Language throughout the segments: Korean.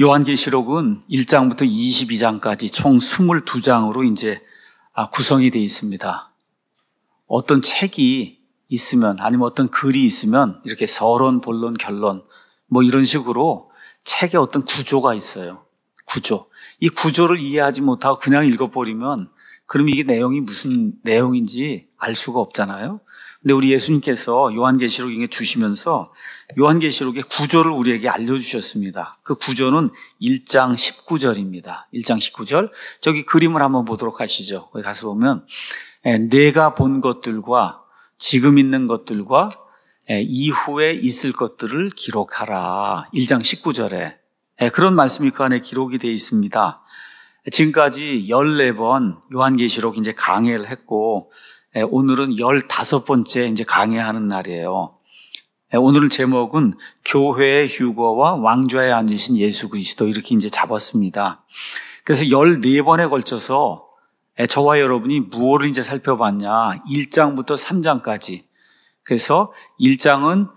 요한계시록은 1장부터 22장까지 총 22장으로 이제 아, 구성이 되어 있습니다. 어떤 책이 있으면 아니면 어떤 글이 있으면 이렇게 서론, 본론, 결론 뭐 이런 식으로 책에 어떤 구조가 있어요. 구조. 이 구조를 이해하지 못하고 그냥 읽어버리면 그럼 이게 내용이 무슨 내용인지 알 수가 없잖아요. 근데 우리 예수님께서 요한계시록에 주시면서 요한계시록의 구조를 우리에게 알려주셨습니다. 그 구조는 1장 19절입니다. 1장 19절. 저기 그림을 한번 보도록 하시죠. 거기 가서 보면, 예, 내가 본 것들과 지금 있는 것들과 예, 이후에 있을 것들을 기록하라. 1장 19절에. 예, 그런 말씀이 그 안에 기록이 되어 있습니다. 지금까지 14번 요한계시록 이제 강의를 했고, 예, 오늘은 15번째 이제 강의하는 날이에요. 예, 오늘 제목은 교회의 휴거와 왕좌에 앉으신 예수 그리스도 이렇게 이제 잡았습니다. 그래서 14번에 걸쳐서 예, 저와 여러분이 무엇을 이제 살펴봤냐. 1장부터 3장까지. 그래서 1장은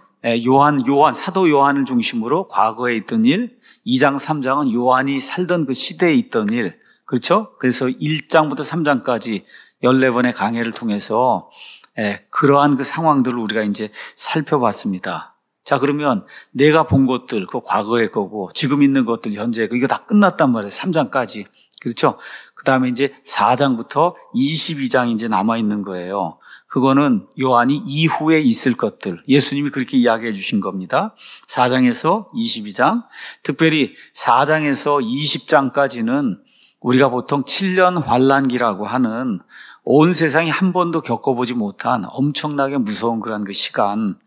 요한, 요한, 사도 요한을 중심으로 과거에 있던 일, 2장, 3장은 요한이 살던 그 시대에 있던 일, 그렇죠? 그래서 1장부터 3장까지 14번의 강의를 통해서 예, 그러한 그 상황들을 우리가 이제 살펴봤습니다. 자, 그러면 내가 본 것들, 그 과거의 거고, 지금 있는 것들, 현재 거, 그 이거 다 끝났단 말이에요. 3장까지. 그렇죠? 그 다음에 이제 4장부터 22장 이제 남아있는 거예요. 그거는 요한이 이후에 있을 것들. 예수님이 그렇게 이야기해 주신 겁니다. 4장에서 22장. 특별히 4장에서 20장까지는 우리가 보통 7년 환란기라고 하는 온 세상이 한 번도 겪어보지 못한 엄청나게 무서운 그런 그 시간,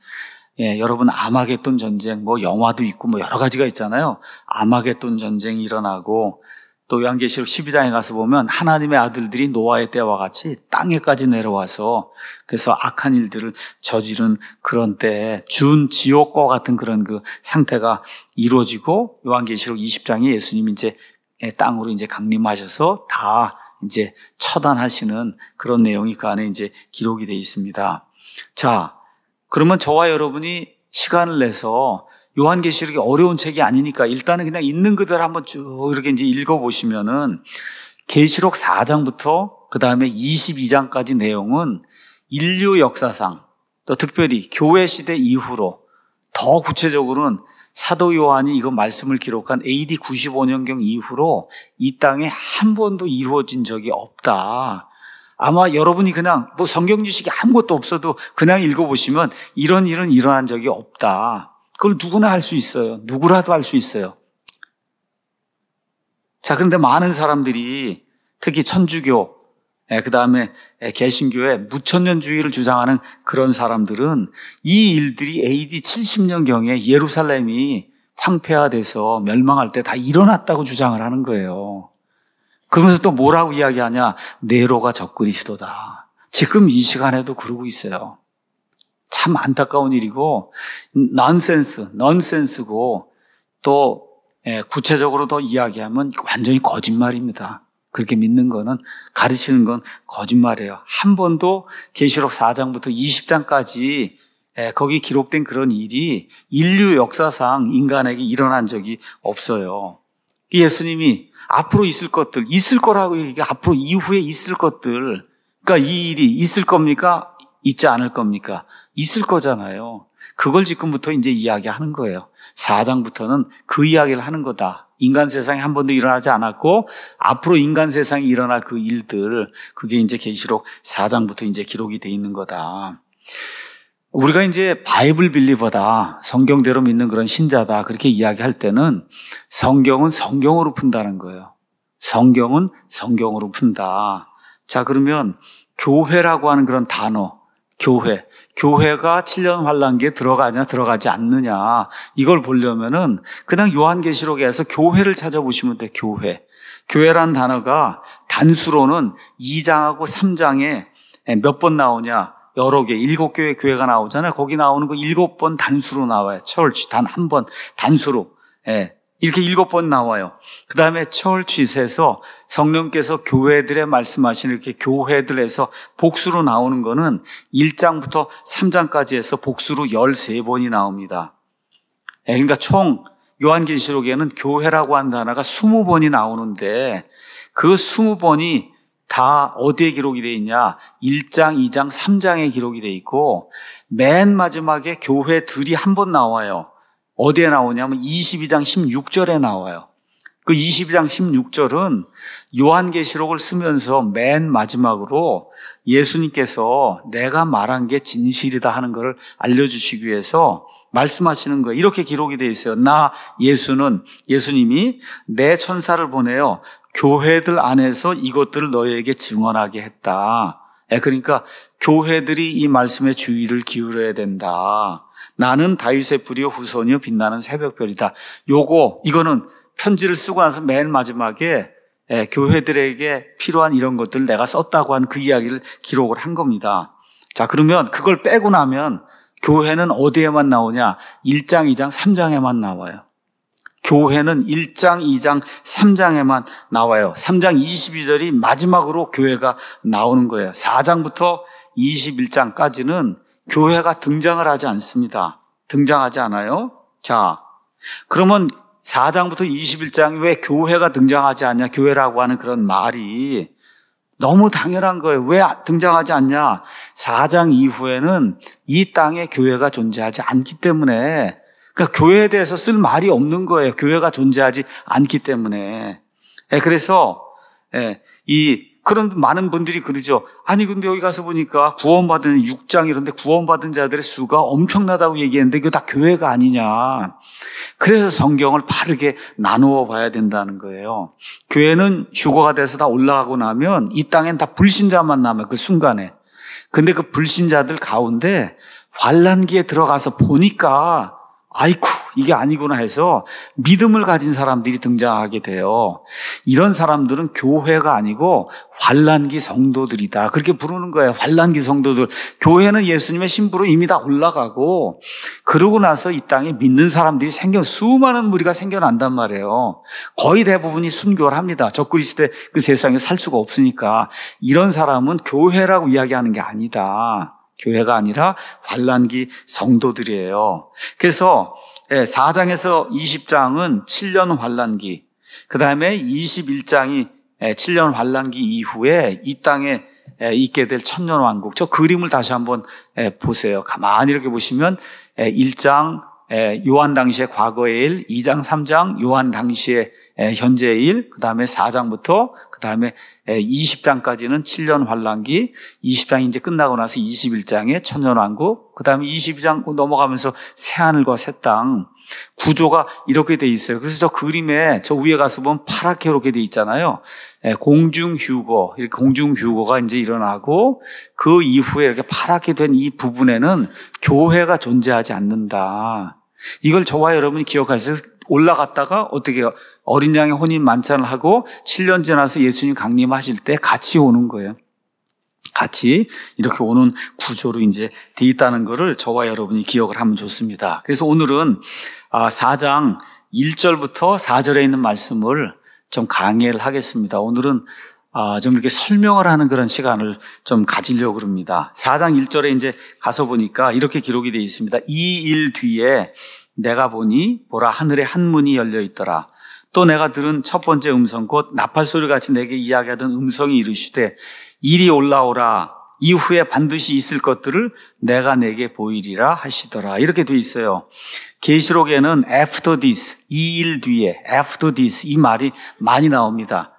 예, 여러분 아마겟돈 전쟁 뭐 영화도 있고 뭐 여러 가지가 있잖아요. 아마겟돈 전쟁이 일어나고 또 요한계시록 12장에 가서 보면 하나님의 아들들이 노아의 때와 같이 땅에까지 내려와서 그래서 악한 일들을 저지른 그런 때에 준 지옥과 같은 그런 그 상태가 이루어지고 요한계시록 20장에 예수님이 이제 땅으로 이제 강림하셔서 다 이제 처단하시는 그런 내용이 그 안에 이제 기록이 되어 있습니다. 자, 그러면 저와 여러분이 시간을 내서 요한계시록이 어려운 책이 아니니까 일단은 그냥 있는 그대로 한번 쭉 이렇게 이제 읽어보시면은 계시록 4장부터 그 다음에 22장까지 내용은 인류 역사상 또 특별히 교회 시대 이후로 더 구체적으로는 사도 요한이 이거 말씀을 기록한 AD 95년경 이후로 이 땅에 한 번도 이루어진 적이 없다. 아마 여러분이 그냥 뭐 성경 지식이 아무것도 없어도 그냥 읽어보시면 이런 일은 일어난 적이 없다. 그걸 누구나 할 수 있어요. 누구라도 할 수 있어요. 자, 그런데 많은 사람들이 특히 천주교, 예, 그 다음에 예, 개신교의 무천년주의를 주장하는 그런 사람들은 이 일들이 AD 70년경에 예루살렘이 황폐화돼서 멸망할 때 다 일어났다고 주장을 하는 거예요. 그러면서 또 뭐라고 이야기하냐? 네로가 적그리스도다. 지금 이 시간에도 그러고 있어요. 참 안타까운 일이고 넌센스, 넌센스고 또 예, 구체적으로 더 이야기하면 완전히 거짓말입니다. 그렇게 믿는 거는 가르치는 건 거짓말이에요. 한 번도 계시록 4장부터 20장까지 예, 거기 기록된 그런 일이 인류 역사상 인간에게 일어난 적이 없어요. 예수님이 앞으로 있을 것들, 있을 거라고 얘기 앞으로 이후에 있을 것들, 그러니까 이 일이 있을 겁니까? 있지 않을 겁니까? 있을 거잖아요. 그걸 지금부터 이제 이야기하는 거예요. 4장부터는 그 이야기를 하는 거다. 인간 세상에 한 번도 일어나지 않았고 앞으로 인간 세상에 일어날 그 일들 그게 이제 계시록 4장부터 이제 기록이 돼 있는 거다. 우리가 이제 바이블 빌리버다 성경대로 믿는 그런 신자다 그렇게 이야기할 때는 성경은 성경으로 푼다는 거예요. 성경은 성경으로 푼다. 자 그러면 교회라고 하는 그런 단어 교회 교회가 7년 환란기에 들어가냐 들어가지 않느냐 이걸 보려면은 그냥 요한계시록에서 교회를 찾아보시면 돼 교회 교회란 단어가 단수로는 2장하고 3장에 몇 번 나오냐 여러 개, 일곱 개의 교회가 나오잖아요. 거기 나오는 거 일곱 번 단수로 나와요. 철치 단한 번 단수로. 예. 이렇게 일곱 번 나와요. 그 다음에 철취세서 성령께서 교회들의 말씀하신 이렇게 교회들에서 복수로 나오는 거는 1장부터 3장까지 해서 복수로 13번이 나옵니다. 예, 그러니까 총 요한계시록에는 교회라고 한 단어가 20번이 나오는데 그 20번이 다 어디에 기록이 돼 있냐? 1장, 2장, 3장에 기록이 돼 있고 맨 마지막에 교회들이 한 번 나와요. 어디에 나오냐면 22장 16절에 나와요. 그 22장 16절은 요한계시록을 쓰면서 맨 마지막으로 예수님께서 내가 말한 게 진실이다 하는 것을 알려주시기 위해서 말씀하시는 거예요. 이렇게 기록이 되어 있어요. 나 예수는 예수님이 내 천사를 보내어 교회들 안에서 이것들을 너희에게 증언하게 했다. 예, 그러니까 교회들이 이 말씀에 주의를 기울여야 된다. 나는 다윗의 뿌리요 후손이요 빛나는 새벽별이다. 요거 이거는 편지를 쓰고 나서 맨 마지막에 예, 교회들에게 필요한 이런 것들 내가 썼다고 한 그 이야기를 기록을 한 겁니다. 자, 그러면 그걸 빼고 나면 교회는 어디에만 나오냐? 1장, 2장, 3장에만 나와요. 교회는 1장, 2장, 3장에만 나와요. 3장 22절이 마지막으로 교회가 나오는 거예요. 4장부터 21장까지는 교회가 등장을 하지 않습니다. 등장하지 않아요? 자, 그러면 4장부터 21장이 왜 교회가 등장하지 않냐? 교회라고 하는 그런 말이 너무 당연한 거예요. 왜 등장하지 않냐? 4장 이후에는 이 땅에 교회가 존재하지 않기 때문에 그러니까 교회에 대해서 쓸 말이 없는 거예요. 교회가 존재하지 않기 때문에. 예, 그래서 예, 이 그런 많은 분들이 그러죠. 아니 근데 여기 가서 보니까 구원받은 6장 이런데 구원받은 자들의 수가 엄청나다고 얘기했는데 그거 다 교회가 아니냐. 그래서 성경을 바르게 나누어 봐야 된다는 거예요. 교회는 휴거가 돼서 다 올라가고 나면 이 땅엔 다 불신자만 남아 요그 순간에. 근데 그 불신자들 가운데 환란기에 들어가서 보니까 아이쿠, 이게 아니구나 해서 믿음을 가진 사람들이 등장하게 돼요. 이런 사람들은 교회가 아니고 환란기 성도들이다. 그렇게 부르는 거예요. 환란기 성도들. 교회는 예수님의 신부로 이미 다 올라가고 그러고 나서 이 땅에 믿는 사람들이 생겨 수많은 무리가 생겨난단 말이에요. 거의 대부분이 순교를 합니다. 적그리스도의 그 세상에 살 수가 없으니까 이런 사람은 교회라고 이야기하는 게 아니다. 교회가 아니라 환란기 성도들이에요. 그래서 4장에서 예, 20장은 7년 환란기, 그 다음에 21장이 7년 환란기 이후에 이 땅에 예, 있게 될 천년 왕국. 저 그림을 다시 한번 예, 보세요. 가만히 이렇게 보시면 1장 예, 요한 당시의 과거의 일, 2장, 3장, 요한 당시의 예, 현재의 일, 그 다음에 4장부터 그 다음에 20장까지는 예, 7년 환란기, 20장이 이제 끝나고 나서 21장에 천년왕국, 그 다음에 22장 넘어가면서 새하늘과 새 땅, 구조가 이렇게 돼 있어요. 그래서 저 그림에 저 위에 가서 보면 파랗게 이렇게 돼 있잖아요. 공중휴거, 이렇게 공중휴거가 이제 일어나고 그 이후에 이렇게 파랗게 된 이 부분에는 교회가 존재하지 않는다. 이걸 저와 여러분이 기억하셔서 올라갔다가 어떻게 어린 양의 혼인 만찬을 하고 7년 지나서 예수님 강림하실 때 같이 오는 거예요. 같이 이렇게 오는 구조로 이제 돼 있다는 것을 저와 여러분이 기억을 하면 좋습니다. 그래서 오늘은 4장 아, 1절부터 4절에 있는 말씀을 좀 강의를 하겠습니다. 오늘은 아, 좀 이렇게 설명을 하는 그런 시간을 좀 가지려고 그럽니다. 4장 1절에 이제 가서 보니까 이렇게 기록이 되어 있습니다. 이 일 뒤에 내가 보니 보라 하늘에 한 문이 열려 있더라. 또 내가 들은 첫 번째 음성 곧 나팔 소리 같이 내게 이야기하던 음성이 이르시되 일이 올라오라 이후에 반드시 있을 것들을 내가 내게 보이리라 하시더라 이렇게 돼 있어요. 계시록에는 after this 이 일 뒤에 after this 이 말이 많이 나옵니다.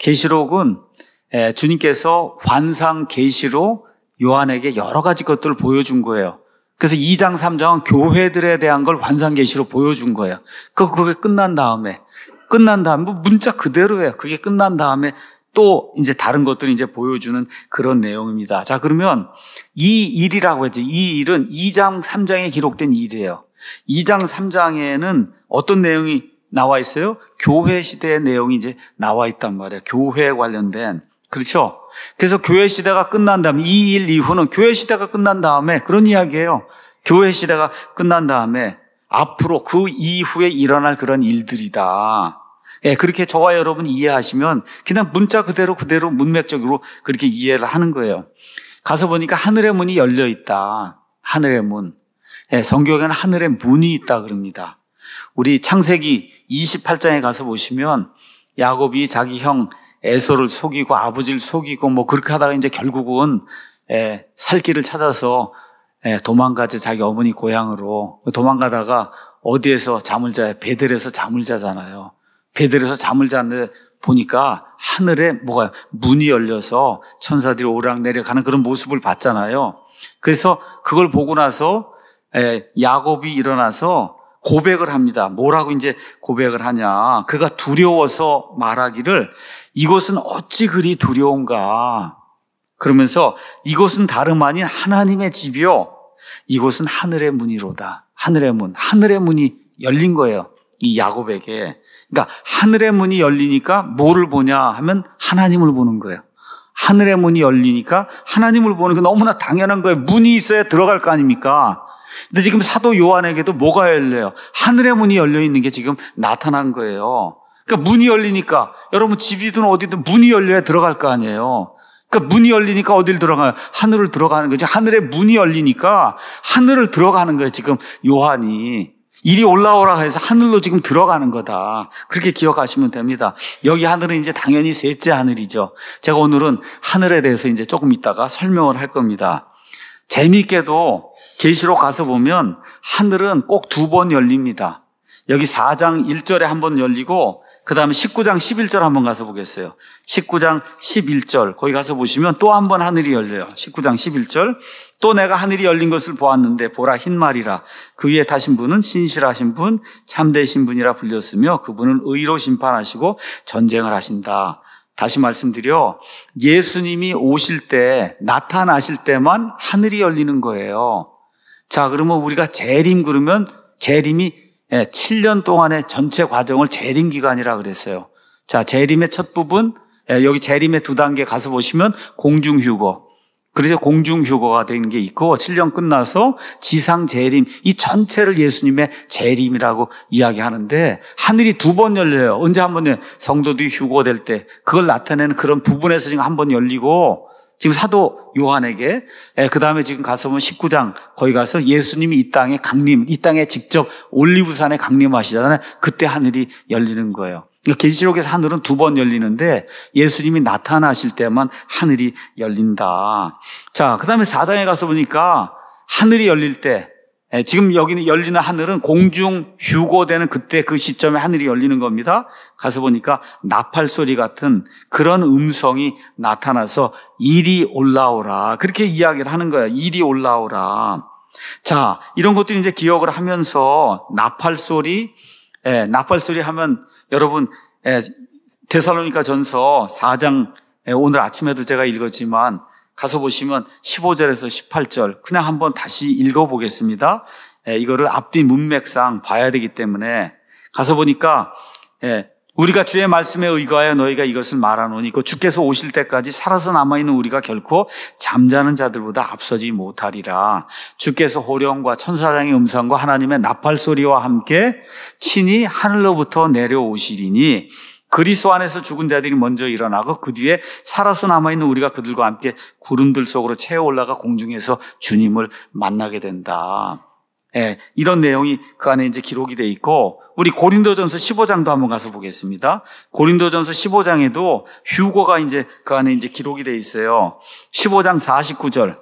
계시록은 주님께서 환상 계시로 요한에게 여러 가지 것들을 보여준 거예요. 그래서 2장, 3장은 교회들에 대한 걸 환상 계시로 보여준 거예요. 그 그게 끝난 다음에 끝난 다음에 뭐 문자 그대로예요. 그게 끝난 다음에 또 이제 다른 것들을 이제 보여주는 그런 내용입니다. 자, 그러면 이 일이라고 했죠. 이 일은 2장, 3장에 기록된 일이에요. 2장, 3장에는 어떤 내용이 나와 있어요. 교회 시대의 내용이 이제 나와 있단 말이에요. 교회에 관련된. 그렇죠? 그래서 교회 시대가 끝난 다음에 이 일 이후는 교회 시대가 끝난 다음에 그런 이야기예요. 교회 시대가 끝난 다음에 앞으로 그 이후에 일어날 그런 일들이다. 예, 그렇게 저와 여러분 이해하시면 그냥 문자 그대로 그대로 문맥적으로 그렇게 이해를 하는 거예요. 가서 보니까 하늘의 문이 열려 있다. 하늘의 문. 예, 성경에는 하늘의 문이 있다 그럽니다. 우리 창세기 28장에 가서 보시면 야곱이 자기 형 에서를 속이고 아버지를 속이고 뭐 그렇게 하다가 이제 결국은 에, 살 길을 찾아서 에, 도망가지 자기 어머니 고향으로 도망가다가 어디에서 잠을 자요? 베들에서 잠을 자잖아요. 베들에서 잠을 자는데 보니까 하늘에 뭐가 문이 열려서 천사들이 오락내려가는 그런 모습을 봤잖아요. 그래서 그걸 보고 나서 에, 야곱이 일어나서 고백을 합니다. 뭐라고 이제 고백을 하냐. 그가 두려워서 말하기를 이곳은 어찌 그리 두려운가. 그러면서 이곳은 다름 아닌 하나님의 집이요. 이곳은 하늘의 문이로다. 하늘의 문. 하늘의 문이 열린 거예요. 이 야곱에게. 그러니까 하늘의 문이 열리니까 뭐를 보냐 하면 하나님을 보는 거예요. 하늘의 문이 열리니까 하나님을 보는 게 너무나 당연한 거예요. 문이 있어야 들어갈 거 아닙니까? 근데 지금 사도 요한에게도 뭐가 열려요? 하늘의 문이 열려 있는 게 지금 나타난 거예요. 그러니까 문이 열리니까 여러분 집이든 어디든 문이 열려야 들어갈 거 아니에요. 그러니까 문이 열리니까 어딜 들어가요? 하늘을 들어가는 거죠 하늘의 문이 열리니까 하늘을 들어가는 거예요. 지금 요한이. 일이 올라오라 해서 하늘로 지금 들어가는 거다. 그렇게 기억하시면 됩니다. 여기 하늘은 이제 당연히 셋째 하늘이죠. 제가 오늘은 하늘에 대해서 이제 조금 이따가 설명을 할 겁니다. 재미있게도 계시록 가서 보면 하늘은 꼭 두 번 열립니다. 여기 4장 1절에 한 번 열리고 그 다음에 19장 11절 한번 가서 보겠어요. 19장 11절 거기 가서 보시면 또 한 번 하늘이 열려요. 19장 11절 또 내가 하늘이 열린 것을 보았는데 보라 흰 말이라 그 위에 타신 분은 신실하신 분 참되신 분이라 불렸으며 그분은 의로 심판하시고 전쟁을 하신다. 다시 말씀드려 예수님이 오실 때 나타나실 때만 하늘이 열리는 거예요. 자, 그러면 우리가 재림 그러면 재림이 7년 예, 동안의 전체 과정을 재림 기간이라 그랬어요. 자, 재림의 첫 부분 예, 여기 재림의 두 단계 가서 보시면 공중 휴거. 그래서 공중휴거가 된 게 있고 7년 끝나서 지상재림 이 전체를 예수님의 재림이라고 이야기하는데 하늘이 두 번 열려요. 언제 한 번에 성도들이 휴거될 때 그걸 나타내는 그런 부분에서 지금 한 번 열리고 지금 사도 요한에게 예, 그 다음에 지금 가서 보면 19장 거기 가서 예수님이 이 땅에 강림 이 땅에 직접 올리브산에 강림하시잖아요. 그때 하늘이 열리는 거예요. 계시록에서 하늘은 두 번 열리는데 예수님이 나타나실 때만 하늘이 열린다. 자, 그다음에 사장에 가서 보니까 하늘이 열릴 때 예, 지금 여기는 열리는 하늘은 공중 휴고되는 그때 그 시점에 하늘이 열리는 겁니다. 가서 보니까 나팔 소리 같은 그런 음성이 나타나서 일이 올라오라. 그렇게 이야기를 하는 거예요 일이 올라오라. 자, 이런 것들이 이제 기억을 하면서 나팔 소리, 예, 나팔 소리 하면 여러분 대살로니가 예, 전서 4장 예, 오늘 아침에도 제가 읽었지만 가서 보시면 15절에서 18절 그냥 한번 다시 읽어보겠습니다. 예, 이거를 앞뒤 문맥상 봐야 되기 때문에 가서 보니까 우리가 주의 말씀에 의거하여 너희가 이것을 말하노니 그 주께서 오실 때까지 살아서 남아있는 우리가 결코 잠자는 자들보다 앞서지 못하리라. 주께서 호령과 천사장의 음성과 하나님의 나팔 소리와 함께 친히 하늘로부터 내려오시리니 그리스도 안에서 죽은 자들이 먼저 일어나고 그 뒤에 살아서 남아있는 우리가 그들과 함께 구름들 속으로 채워 올라가 공중에서 주님을 만나게 된다. 예, 이런 내용이 그 안에 이제 기록이 돼 있고 우리 고린도전서 15장도 한번 가서 보겠습니다. 고린도전서 15장에도 휴고가 이제 그 안에 이제 기록이 돼 있어요. 15장 49절.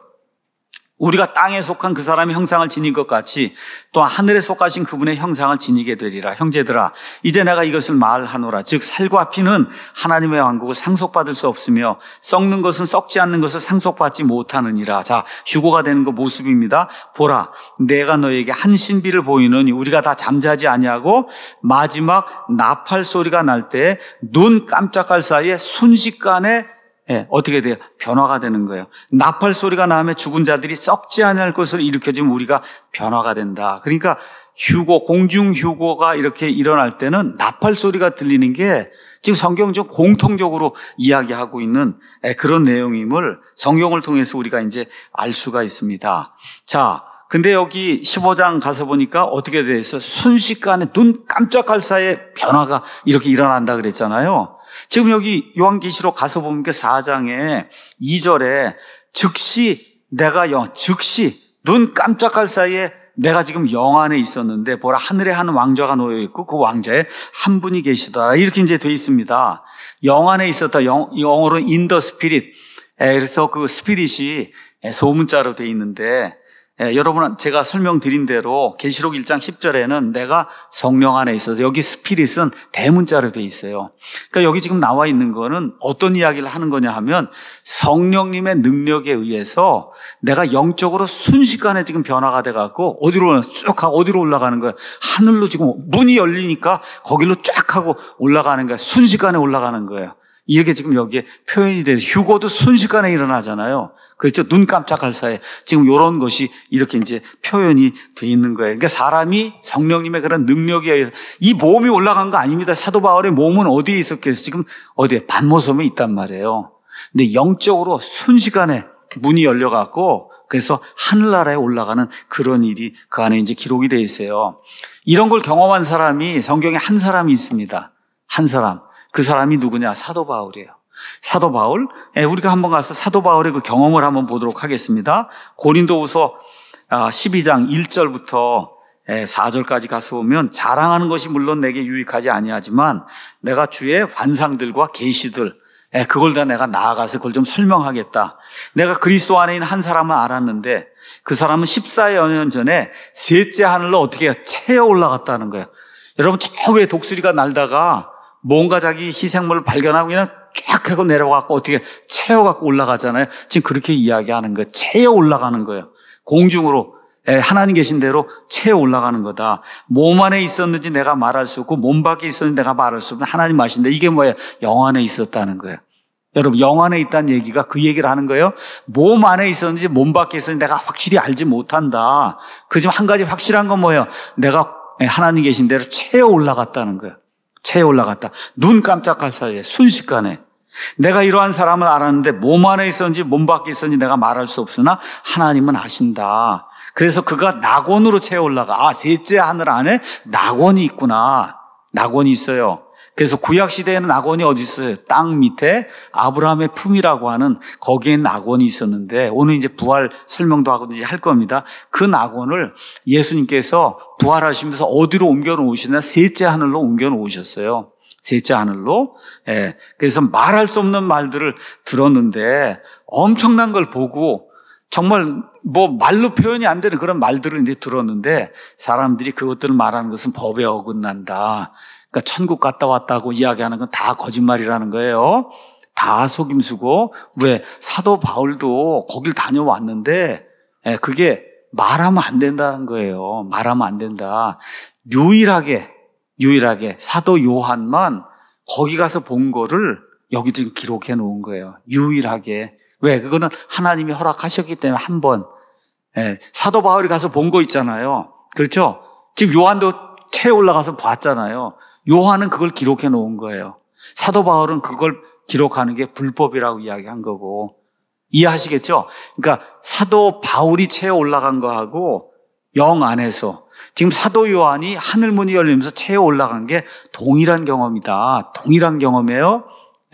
우리가 땅에 속한 그 사람의 형상을 지닌 것 같이 또 하늘에 속하신 그분의 형상을 지니게 되리라. 형제들아, 이제 내가 이것을 말하노라. 즉, 살과 피는 하나님의 왕국을 상속받을 수 없으며 썩는 것은 썩지 않는 것을 상속받지 못하느니라. 자, 휴고가 되는 그 모습입니다. 보라, 내가 너에게 한 신비를 보이는 우리가 다 잠자지 아니하고 마지막 나팔 소리가 날 때 눈 깜짝할 사이에 순식간에 예, 어떻게 돼요? 변화가 되는 거예요. 나팔 소리가 나면 죽은 자들이 썩지 않을 것을 일으켜 주면 우리가 변화가 된다. 그러니까 휴고 공중 휴고가 이렇게 일어날 때는 나팔 소리가 들리는 게 지금 성경적 공통적으로 이야기하고 있는 예, 그런 내용임을 성경을 통해서 우리가 이제 알 수가 있습니다. 자, 근데 여기 15장 가서 보니까 어떻게 돼서 순식간에 눈 깜짝할 사이에 변화가 이렇게 일어난다 그랬잖아요. 지금 여기 요한계시록 가서 보면 4장에 2절에 즉시 내가 영, 즉시 눈 깜짝할 사이에 내가 지금 영 안에 있었는데 보라 하늘에 한 왕자가 놓여 있고 그 왕자에 한 분이 계시더라 이렇게 이제 돼 있습니다. 영 안에 있었다 영, 어로 인더 스피릿 그래서 그 스피릿이 소문자로 돼 있는데 예, 여러분 제가 설명드린 대로 계시록 1장 10절에는 내가 성령 안에 있어서 여기 스피릿은 대문자로 돼 있어요. 그러니까 여기 지금 나와 있는 거는 어떤 이야기를 하는 거냐 하면 성령님의 능력에 의해서 내가 영적으로 순식간에 지금 변화가 돼 갖고 어디로 쭉 하고 어디로 올라가는 거야. 하늘로 지금 문이 열리니까 거기로쫙 하고 올라가는 거야. 순식간에 올라가는 거예요. 이렇게 지금 여기에 표현이 돼서 휴고도 순식간에 일어나잖아요. 그렇죠. 눈 깜짝할 사이에 지금 이런 것이 이렇게 이제 표현이 돼 있는 거예요. 그러니까 사람이 성령님의 그런 능력에 의해서 이 몸이 올라간 거 아닙니다. 사도 바울의 몸은 어디에 있었겠어요? 지금 어디에? 반모섬에 있단 말이에요. 근데 영적으로 순식간에 문이 열려갖고 그래서 하늘나라에 올라가는 그런 일이 그 안에 이제 기록이 돼 있어요. 이런 걸 경험한 사람이 성경에 한 사람이 있습니다. 한 사람. 그 사람이 누구냐? 사도 바울이에요. 사도 바울? 예, 우리가 한번 가서 사도 바울의 그 경험을 한번 보도록 하겠습니다. 고린도후서 12장 아, 1절부터 4절까지 예, 가서 보면 자랑하는 것이 물론 내게 유익하지 아니하지만 내가 주의 환상들과 계시들 예, 그걸 다 내가 나아가서 그걸 좀 설명하겠다. 내가 그리스도 안에 있는 한 사람을 알았는데 그 사람은 14여 년 전에 셋째 하늘로 어떻게 채어 올라갔다는 거예요. 여러분 저왜 독수리가 날다가 뭔가 자기 희생물을 발견하고 그냥 쫙 하고 내려가고 어떻게 채워갖고 올라가잖아요. 지금 그렇게 이야기하는 거예요. 채워 올라가는 거예요. 공중으로. 예, 하나님 계신 대로 채워 올라가는 거다. 몸 안에 있었는지 내가 말할 수 없고 몸 밖에 있었는지 내가 말할 수 없는 하나님 아신다 이게 뭐예요? 영 안에 있었다는 거예요. 여러분 영 안에 있다는 얘기가 그 얘기를 하는 거예요. 몸 안에 있었는지 몸 밖에 있었는지 내가 확실히 알지 못한다. 그중 한 가지 확실한 건 뭐예요? 내가 예, 하나님 계신 대로 채워 올라갔다는 거예요. 체에 올라갔다. 눈 깜짝할 사이에 순식간에 내가 이러한 사람을 알았는데 몸 안에 있었는지 몸 밖에 있었는지 내가 말할 수 없으나 하나님은 아신다. 그래서 그가 낙원으로 채 올라가. 아, 셋째 하늘 안에 낙원이 있구나. 낙원이 있어요. 그래서 구약 시대에는 낙원이 어디 있어요? 땅 밑에 아브라함의 품이라고 하는 거기엔 낙원이 있었는데 오늘 이제 부활 설명도 하고 이할 겁니다. 그 낙원을 예수님께서 부활하시면서 어디로 옮겨 놓으시나 셋째 하늘로 옮겨 놓으셨어요. 셋째 하늘로. 예. 그래서 말할 수 없는 말들을 들었는데 엄청난 걸 보고 정말 뭐 말로 표현이 안 되는 그런 말들을 이제 들었는데 사람들이 그것들을 말하는 것은 법에 어긋난다. 그러니까 천국 갔다 왔다고 이야기하는 건 다 거짓말이라는 거예요. 다 속임수고 왜 사도 바울도 거길 다녀왔는데 예, 그게 말하면 안 된다는 거예요. 말하면 안 된다. 유일하게 유일하게 사도 요한만 거기 가서 본 거를 여기 지금 기록해 놓은 거예요. 유일하게 왜 그거는 하나님이 허락하셨기 때문에 한번 예, 사도 바울이 가서 본 거 있잖아요. 그렇죠? 지금 요한도 채 올라가서 봤잖아요. 요한은 그걸 기록해 놓은 거예요. 사도 바울은 그걸 기록하는 게 불법이라고 이야기한 거고 이해하시겠죠? 그러니까 사도 바울이 채 올라간 거하고 영 안에서 지금 사도 요한이 하늘 문이 열리면서 채 올라간 게 동일한 경험이다. 동일한 경험이에요.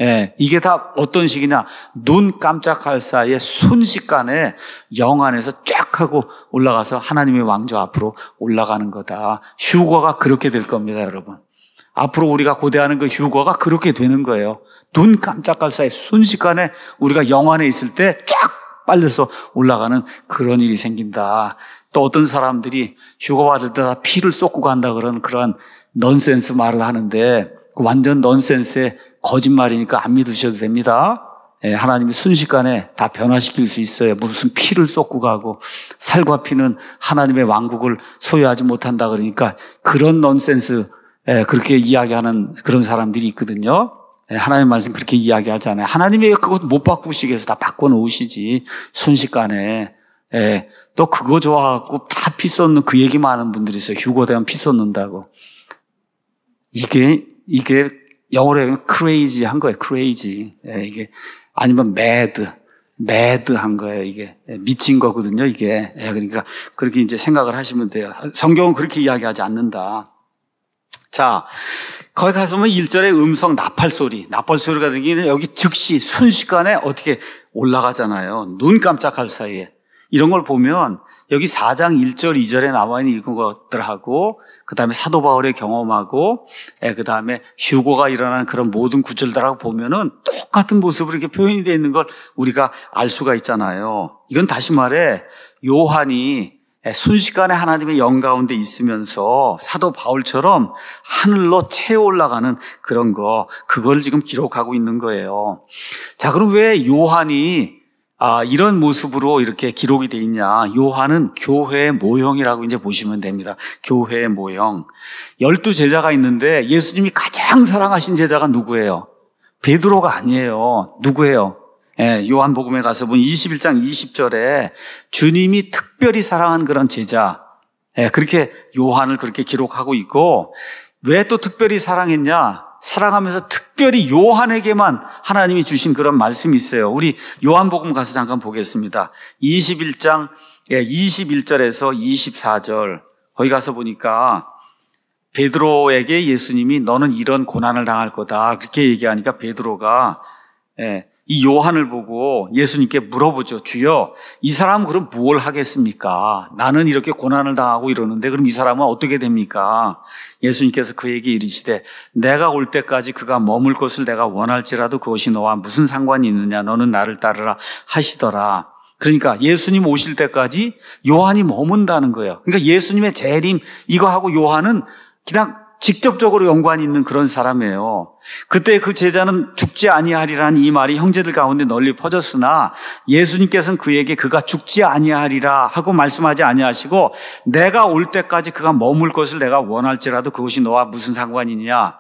예, 이게 다 어떤 식이냐? 눈 깜짝할 사이에 순식간에 영 안에서 쫙 하고 올라가서 하나님의 왕좌 앞으로 올라가는 거다. 휴거가 그렇게 될 겁니다, 여러분. 앞으로 우리가 고대하는 그 휴거가 그렇게 되는 거예요. 눈 깜짝할 사이 순식간에 우리가 영안에 있을 때 쫙 빨려서 올라가는 그런 일이 생긴다. 또 어떤 사람들이 휴거 받을 때 다 피를 쏟고 간다 그런 그런 넌센스 말을 하는데 그 완전 넌센스의 거짓말이니까 안 믿으셔도 됩니다. 예, 하나님이 순식간에 다 변화시킬 수 있어요. 무슨 피를 쏟고 가고 살과 피는 하나님의 왕국을 소유하지 못한다 그러니까 그런 넌센스 예, 그렇게 이야기하는 그런 사람들이 있거든요. 예, 하나님 말씀 그렇게 이야기하지 아요 하나님이 그것 못 바꾸시기 위다 바꿔놓으시지. 순식간에. 예, 또 그거 좋아하고 다피 쏟는 그 얘기만 하 분들이 있어요. 휴거 되면 피 쏟는다고. 이게, 이게 영어로 하면 크레이지 한 거예요. 크레이지. 예, 이게 아니면 매드. 매드 한 거예요. 이게 예, 미친 거거든요. 이게. 예, 그러니까 그렇게 이제 생각을 하시면 돼요. 성경은 그렇게 이야기하지 않는다. 자, 거기 가서 보면 뭐 1절에 음성 나팔 소리, 나팔 소리가 되는게 여기 즉시 순식간에 어떻게 올라가잖아요. 눈 깜짝할 사이에. 이런 걸 보면 여기 4장 1절, 2절에 나와 있는 이런 것들하고 그다음에 사도 바울의 경험하고 예, 그다음에 휴고가 일어나는 그런 모든 구절들하고 보면은 똑같은 모습으로 이렇게 표현이 되어 있는 걸 우리가 알 수가 있잖아요. 이건 다시 말해 요한이 예, 순식간에 하나님의 영 가운데 있으면서 사도 바울처럼 하늘로 채 올라가는 그런 거, 그걸 지금 기록하고 있는 거예요. 자, 그럼 왜 요한이 아, 이런 모습으로 이렇게 기록이 돼 있냐. 요한은 교회의 모형이라고 이제 보시면 됩니다. 교회의 모형. 열두 제자가 있는데 예수님이 가장 사랑하신 제자가 누구예요? 베드로가 아니에요. 누구예요? 예, 요한복음에 가서 보면 21장 20절에 주님이 특별히 사랑한 그런 제자, 예, 그렇게 요한을 그렇게 기록하고 있고, 왜 또 특별히 사랑했냐? 사랑하면서 특별히 요한에게만 하나님이 주신 그런 말씀이 있어요. 우리 요한복음 가서 잠깐 보겠습니다. 21장, 예, 21절에서 24절. 거기 가서 보니까 베드로에게 예수님이 너는 이런 고난을 당할 거다. 그렇게 얘기하니까 베드로가 예, 이 요한을 보고 예수님께 물어보죠. 주여, 이 사람 은 그럼 뭘 하겠습니까? 나는 이렇게 고난을 당하고 이러는데 그럼 이 사람은 어떻게 됩니까? 예수님께서 그에게 이르시되 내가 올 때까지 그가 머물 것을 내가 원할지라도 그것이 너와 무슨 상관이 있느냐? 너는 나를 따르라 하시더라. 그러니까 예수님 오실 때까지 요한이 머문다는 거예요. 그러니까 예수님의 재림 이거 하고 요한은 그냥 직접적으로 연관이 있는 그런 사람이에요. 그때 그 제자는 죽지 아니하리라는 이 말이 형제들 가운데 널리 퍼졌으나 예수님께서는 그에게 그가 죽지 아니하리라 하고 말씀하지 아니하시고 내가 올 때까지 그가 머물 것을 내가 원할지라도 그것이 너와 무슨 상관이냐.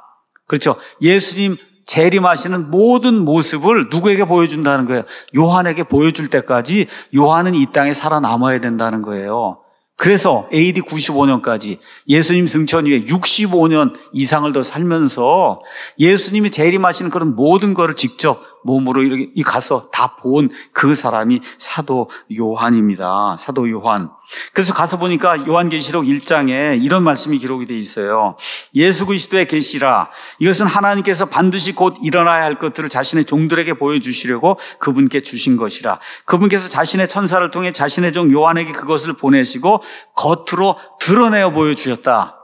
그렇죠. 예수님 재림하시는 모든 모습을 누구에게 보여준다는 거예요. 요한에게 보여줄 때까지 요한은 이 땅에 살아남아야 된다는 거예요. 그래서 AD 95년까지 예수님 승천 이후에 65년 이상을 더 살면서 예수님이 재림하시는 그런 모든 것을 직접 몸으로 이렇게 가서 다 본 그 사람이 사도 요한입니다. 사도 요한. 그래서 가서 보니까 요한계시록 1장에 이런 말씀이 기록이 되어 있어요. 예수 그리스도의 계시라. 이것은 하나님께서 반드시 곧 일어나야 할 것들을 자신의 종들에게 보여주시려고 그분께 주신 것이라. 그분께서 자신의 천사를 통해 자신의 종 요한에게 그것을 보내시고 겉으로 드러내어 보여주셨다.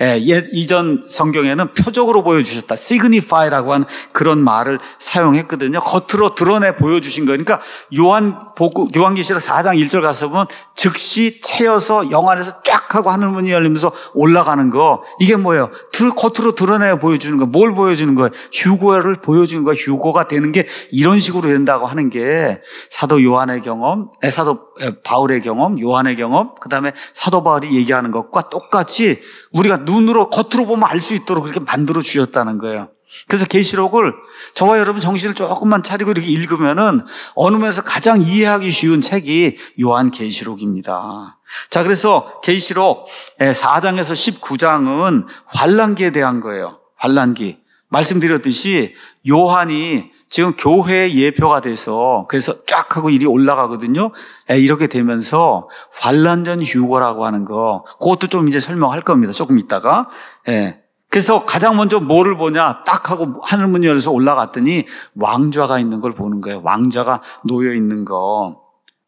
예, 예, 이전 성경에는 표적으로 보여주셨다. signify라고 하는 그런 말을 사용했거든요. 겉으로 드러내 보여주신 거예요. 그러니까 요한, 복구, 요한계시록 4장 1절 가서 보면 즉시 채여서 영 안에서 쫙 하고 하늘문이 열리면서 올라가는 거. 이게 뭐예요? 들, 겉으로 드러내 보여주는 거. 뭘 보여주는 거예요? 휴고를 보여주는 거예요. 휴고가 되는 게 이런 식으로 된다고 하는 게 사도 요한의 경험, 에, 예, 사도 예, 바울의 경험, 요한의 경험, 그 다음에 사도 바울이 얘기하는 것과 똑같이 우리가 눈으로 겉으로 보면 알 수 있도록 그렇게 만들어 주셨다는 거예요. 그래서 계시록을 저와 여러분 정신을 조금만 차리고 이렇게 읽으면은 어느 면에서 가장 이해하기 쉬운 책이 요한 계시록입니다. 자, 그래서 계시록 4장에서 예, 19장은 환란기에 대한 거예요. 환란기. 말씀드렸듯이 요한이 지금 교회 예표가 돼서 그래서 쫙 하고 일이 올라가거든요. 예, 이렇게 되면서 환란전 휴거라고 하는 거 그것도 좀 이제 설명할 겁니다. 조금 있다가. 예. 그래서 가장 먼저 뭐를 보냐 딱 하고 하늘문 열어서 올라갔더니 왕좌가 있는 걸 보는 거예요. 왕좌가 놓여 있는 거.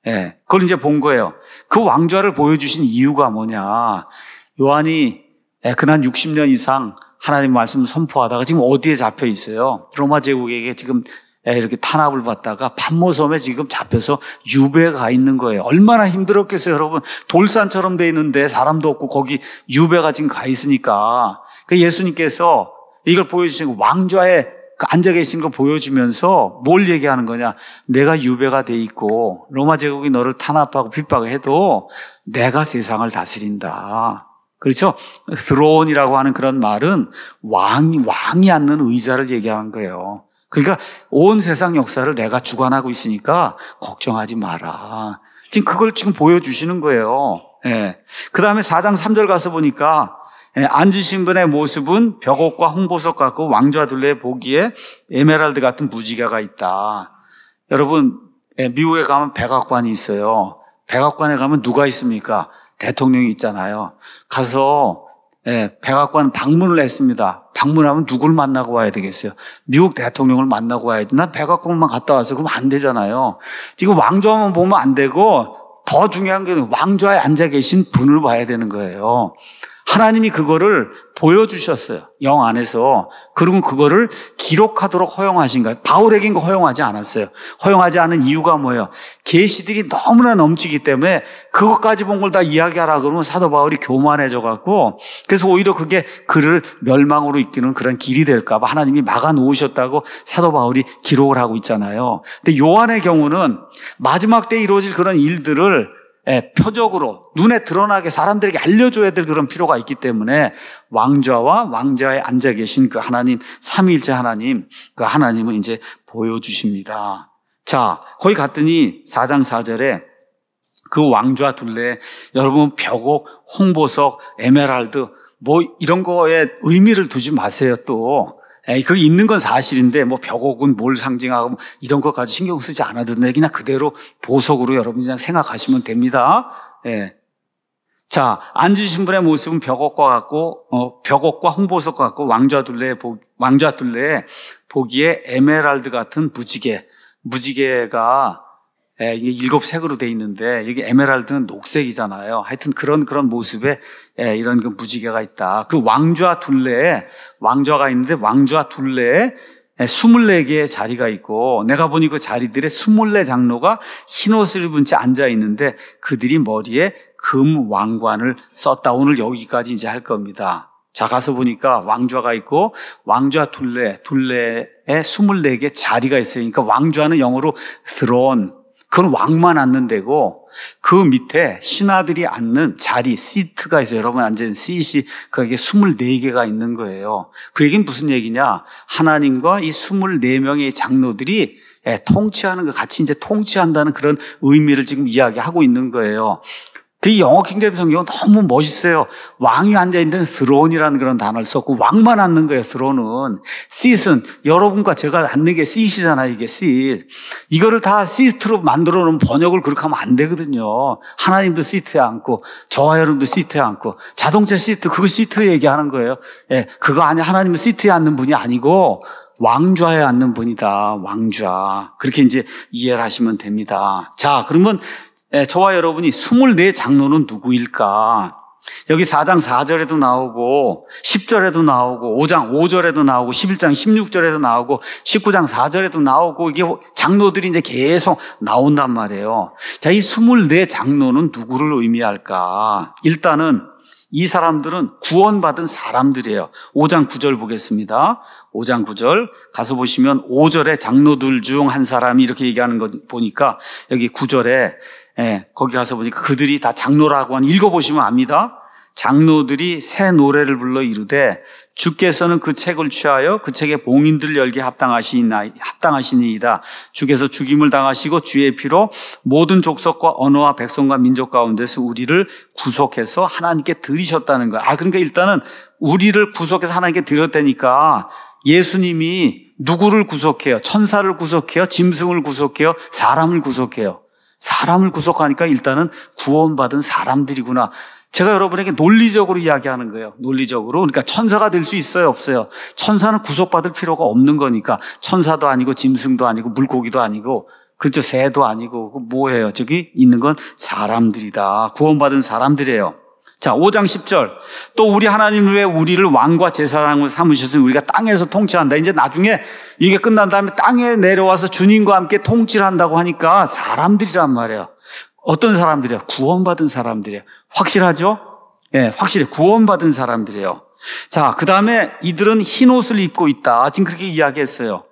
예. 그걸 이제 본 거예요. 그 왕좌를 보여주신 이유가 뭐냐. 요한이 예, 그난 60년 이상 하나님 말씀 선포하다가 지금 어디에 잡혀 있어요? 로마 제국에게 지금 이렇게 탄압을 받다가 반모섬에 지금 잡혀서 유배가 있는 거예요. 얼마나 힘들었겠어요, 여러분. 돌산처럼 돼 있는데 사람도 없고 거기 유배가 지금 가 있으니까. 그 예수님께서 이걸 보여주신 그 왕좌에 그 앉아 계신 거 보여주면서 뭘 얘기하는 거냐. 내가 유배가 돼 있고 로마 제국이 너를 탄압하고 핍박해도 내가 세상을 다스린다. 그렇죠? 스론이라고 하는 그런 말은 왕, 이 왕이 앉는 의자를 얘기한 거예요. 그러니까 온 세상 역사를 내가 주관하고 있으니까 걱정하지 마라. 지금 그걸 지금 보여주시는 거예요. 예. 그 다음에 4장 3절 가서 보니까 예, 앉으신 분의 모습은 벽옥과 홍보석 같고 왕좌 둘레 보기에 에메랄드 같은 무지개가 있다. 여러분, 예, 미국에 가면 백악관이 있어요. 백악관에 가면 누가 있습니까? 대통령이 있잖아요. 가서 예, 백악관 방문을 했습니다. 방문하면 누구를 만나고 와야 되겠어요? 미국 대통령을 만나고 와야지. 난 백악관만 갔다 와서 그럼 안 되잖아요. 지금 왕좌만 보면 안 되고 더 중요한 게 왕좌에 앉아 계신 분을 봐야 되는 거예요. 하나님이 그거를 보여주셨어요. 영 안에서. 그리고 그거를 기록하도록 허용하신 거예요. 바울에겐 거 허용하지 않았어요. 허용하지 않은 이유가 뭐예요? 계시들이 너무나 넘치기 때문에 그것까지 본 걸 다 이야기하라 그러면 사도 바울이 교만해져 갖고 그래서 오히려 그게 그를 멸망으로 이끄는 그런 길이 될까봐 하나님이 막아 놓으셨다고 사도 바울이 기록을 하고 있잖아요. 근데 요한의 경우는 마지막 때 이루어질 그런 일들을 예, 표적으로 눈에 드러나게 사람들에게 알려줘야 될 그런 필요가 있기 때문에 왕좌와 왕좌에 앉아 계신 그 하나님, 삼일째 하나님, 그 하나님을 이제 보여주십니다. 자, 거기 갔더니 4장 4절에 그 왕좌 둘레 여러분 벽옥, 홍보석, 에메랄드 뭐 이런 거에 의미를 두지 마세요 또. 에이, 그 있는 건 사실인데 뭐 벽옥은 뭘 상징하고 뭐 이런 것까지 신경 쓰지 않아도 내 그냥 그대로 보석으로 여러분 그냥 생각하시면 됩니다. 예. 자, 앉으신 분의 모습은 벽옥과 같고, 어, 벽옥과 홍보석과 같고, 왕좌 둘레, 에 보, 왕좌 둘레 에 보기에 에메랄드 같은 무지개, 무지개가 예, 이게 일곱 색으로 돼 있는데 여기 에메랄드는 녹색이잖아요. 하여튼 그런 그런 모습에 예, 이런 그 무지개가 있다. 그 왕좌 둘레에 왕좌가 있는데 왕좌 둘레에 24개의 예, 자리가 있고 내가 보니 그 자리들의 24 장로가 흰옷을 입은 채 앉아 있는데 그들이 머리에 금 왕관을 썼다. 오늘 여기까지 이제 할 겁니다. 자, 가서 보니까 왕좌가 있고 왕좌 둘레, 둘레에 24개 자리가 있으니까 왕좌는 영어로 throne, 그건 왕만 앉는 데고 그 밑에 신하들이 앉는 자리, 시트가 있어요. 여러분 앉은 시트, 그게 24개가 있는 거예요. 그 얘기는 무슨 얘기냐? 하나님과 이 24명의 장로들이 예, 통치하는 것 같이 이제 통치한다는 그런 의미를 지금 이야기하고 있는 거예요. 그 영어 킹덤 성경 너무 멋있어요. 왕이 앉아있는 스론이라는 그런 단어를 썼고, 왕만 앉는 거예요, 스론은. 시은 여러분과 제가 앉는 게 씰이잖아요, 이게 씰. 이거를 다 시트로 만들어 놓은 번역을 그렇게 하면 안 되거든요. 하나님도 시트에 앉고, 저와 여러분도 시트에 앉고, 자동차 시트, 그거 시트 얘기하는 거예요. 예, 그거 아니, 하나님은 시트에 앉는 분이 아니고, 왕좌에 앉는 분이다. 왕좌. 그렇게 이제 이해를 하시면 됩니다. 자, 그러면 예, 저와 여러분이 24장로는 누구일까? 여기 4장 4절에도 나오고 10절에도 나오고 5장 5절에도 나오고 11장 16절에도 나오고 19장 4절에도 나오고 이게 장로들이 이제 계속 나온단 말이에요. 자, 이 24장로는 누구를 의미할까? 일단은 이 사람들은 구원받은 사람들이에요. 5장 9절 보겠습니다. 5장 9절 가서 보시면 5절에 장로들 중 한 사람이 이렇게 얘기하는 거 보니까 여기 9절에 예, 거기 가서 보니까 그들이 다 장로라고 하한 읽어보시면 압니다. 장로들이 새 노래를 불러 이르되 주께서는 그 책을 취하여 그 책에 봉인들 열게 합당하시나 합당하시니이다. 주께서 죽임을 당하시고 주의 피로 모든 족속과 언어와 백성과 민족 가운데서 우리를 구속해서 하나님께 드리셨다는 거야. 아 그러니까 일단은 우리를 구속해서 하나님께 드렸다니까 예수님이 누구를 구속해요? 천사를 구속해요? 짐승을 구속해요? 사람을 구속해요? 사람을 구속하니까 일단은 구원받은 사람들이구나. 제가 여러분에게 논리적으로 이야기하는 거예요. 논리적으로. 그러니까 천사가 될 수 있어요, 없어요? 천사는 구속받을 필요가 없는 거니까. 천사도 아니고 짐승도 아니고 물고기도 아니고 그저 새도 아니고 그 뭐예요? 저기 있는 건 사람들이다. 구원받은 사람들이에요. 자, 5장 10절. 또 우리 하나님 외에 우리를 왕과 제사장으로 삼으셨으니 우리가 땅에서 통치한다. 이제 나중에 이게 끝난 다음에 땅에 내려와서 주님과 함께 통치를 한다고 하니까 사람들이란 말이에요. 어떤 사람들이야? 구원받은 사람들이야. 확실하죠? 예, 네, 확실히 구원받은 사람들이에요. 자, 그 다음에 이들은 흰 옷을 입고 있다. 지금 그렇게 이야기했어요.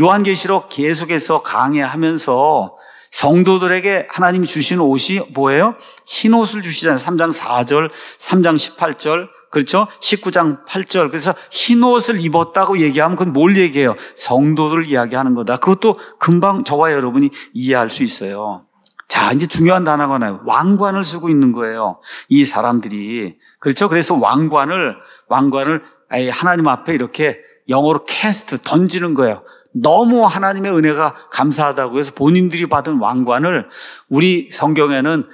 요한계시록 계속해서 강해하면서 성도들에게 하나님이 주신 옷이 뭐예요? 흰 옷을 주시잖아요. 3장 4절, 3장 18절, 그렇죠? 19장 8절. 그래서 흰 옷을 입었다고 얘기하면 그건 뭘 얘기해요? 성도를 이야기하는 거다. 그것도 금방 저와 여러분이 이해할 수 있어요. 자, 이제 중요한 단어가 나요. 왕관을 쓰고 있는 거예요. 이 사람들이. 그렇죠? 그래서 왕관을, 왕관을 하나님 앞에 이렇게 영어로 캐스트, 던지는 거예요. 너무 하나님의 은혜가 감사하다고 해서 본인들이 받은 왕관을 우리 성경에는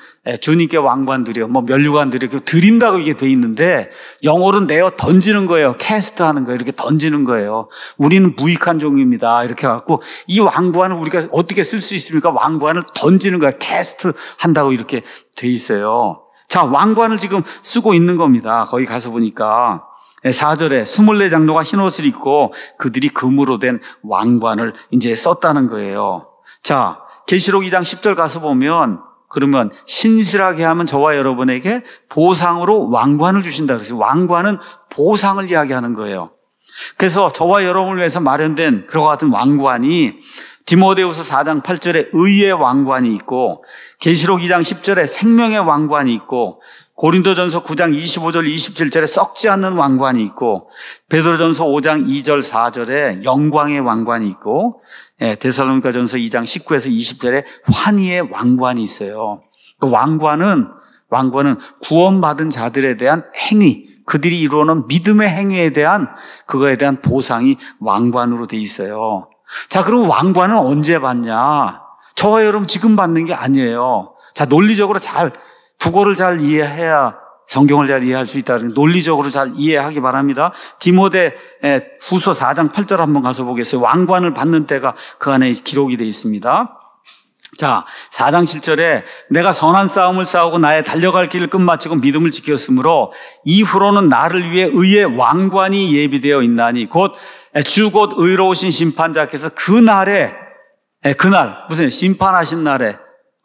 주님께 왕관 드려, 뭐 면류관 드려, 그 드린다고 이게 돼 있는데 영어로는 내어 던지는 거예요. 캐스트 하는 거예요. 이렇게 던지는 거예요. 우리는 무익한 종입니다. 이렇게 해갖고 이 왕관을 우리가 어떻게 쓸 수 있습니까? 왕관을 던지는 거예요. 캐스트 한다고 이렇게 돼 있어요. 자, 왕관을 지금 쓰고 있는 겁니다. 거기 가서 보니까. 4절에 24장로가 흰옷을 입고 그들이 금으로 된 왕관을 이제 썼다는 거예요. 자, 계시록 2장 10절 가서 보면 그러면 신실하게 하면 저와 여러분에게 보상으로 왕관을 주신다 그래서 왕관은 보상을 이야기하는 거예요. 그래서 저와 여러분을 위해서 마련된 그와 같은 왕관이 디모데우스 4장 8절에 의의 왕관이 있고 계시록 2장 10절에 생명의 왕관이 있고 고린도전서 9장 25절 27절에 썩지 않는 왕관이 있고 베드로전서 5장 2절 4절에 영광의 왕관이 있고 예, 데살로니가전서 2장 19에서 20절에 환희의 왕관이 있어요. 그 왕관은 왕관은 구원받은 자들에 대한 행위, 그들이 이루어놓은 믿음의 행위에 대한 그거에 대한 보상이 왕관으로 돼 있어요. 자, 그럼 왕관은 언제 받냐? 저와 여러분 지금 받는 게 아니에요. 자, 논리적으로 잘 국어를 잘 이해해야 성경을 잘 이해할 수 있다. 논리적으로 잘 이해하기 바랍니다. 디모데 후서 4장 8절 한번 가서 보겠어요. 왕관을 받는 때가 그 안에 기록이 되어 있습니다. 자, 4장 7절에 내가 선한 싸움을 싸우고 나의 달려갈 길을 끝마치고 믿음을 지켰으므로 이후로는 나를 위해 의의 왕관이 예비되어 있나니 곧 주 곧 의로우신 심판자께서 그 날에 그날 무슨 심판하신 날에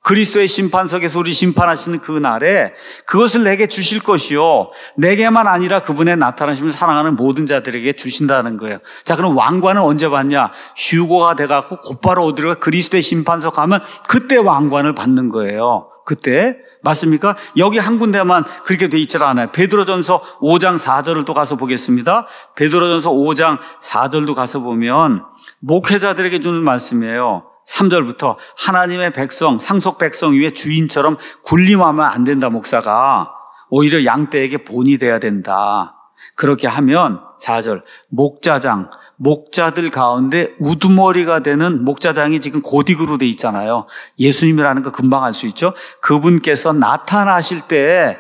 그리스도의 심판석에서 우리 심판하시는 그 날에 그것을 내게 주실 것이요. 내게만 아니라 그분의 나타나심을 사랑하는 모든 자들에게 주신다는 거예요. 자, 그럼 왕관은 언제 받냐? 휴고가 돼갖고 곧바로 어디로 그리스도의 심판석 가면 그때 왕관을 받는 거예요. 그때 맞습니까? 여기 한 군데만 그렇게 돼 있질 않아요. 베드로전서 5장 4절을 또 가서 보겠습니다. 베드로전서 5장 4절도 가서 보면 목회자들에게 주는 말씀이에요. 3절부터 하나님의 백성, 상속 백성 위에 주인처럼 군림하면 안 된다, 목사가. 오히려 양떼에게 본이 돼야 된다. 그렇게 하면 4절, 목자장, 목자들 가운데 우두머리가 되는 목자장이 지금 고딕으로 돼 있잖아요. 예수님이라는 거 금방 알 수 있죠? 그분께서 나타나실 때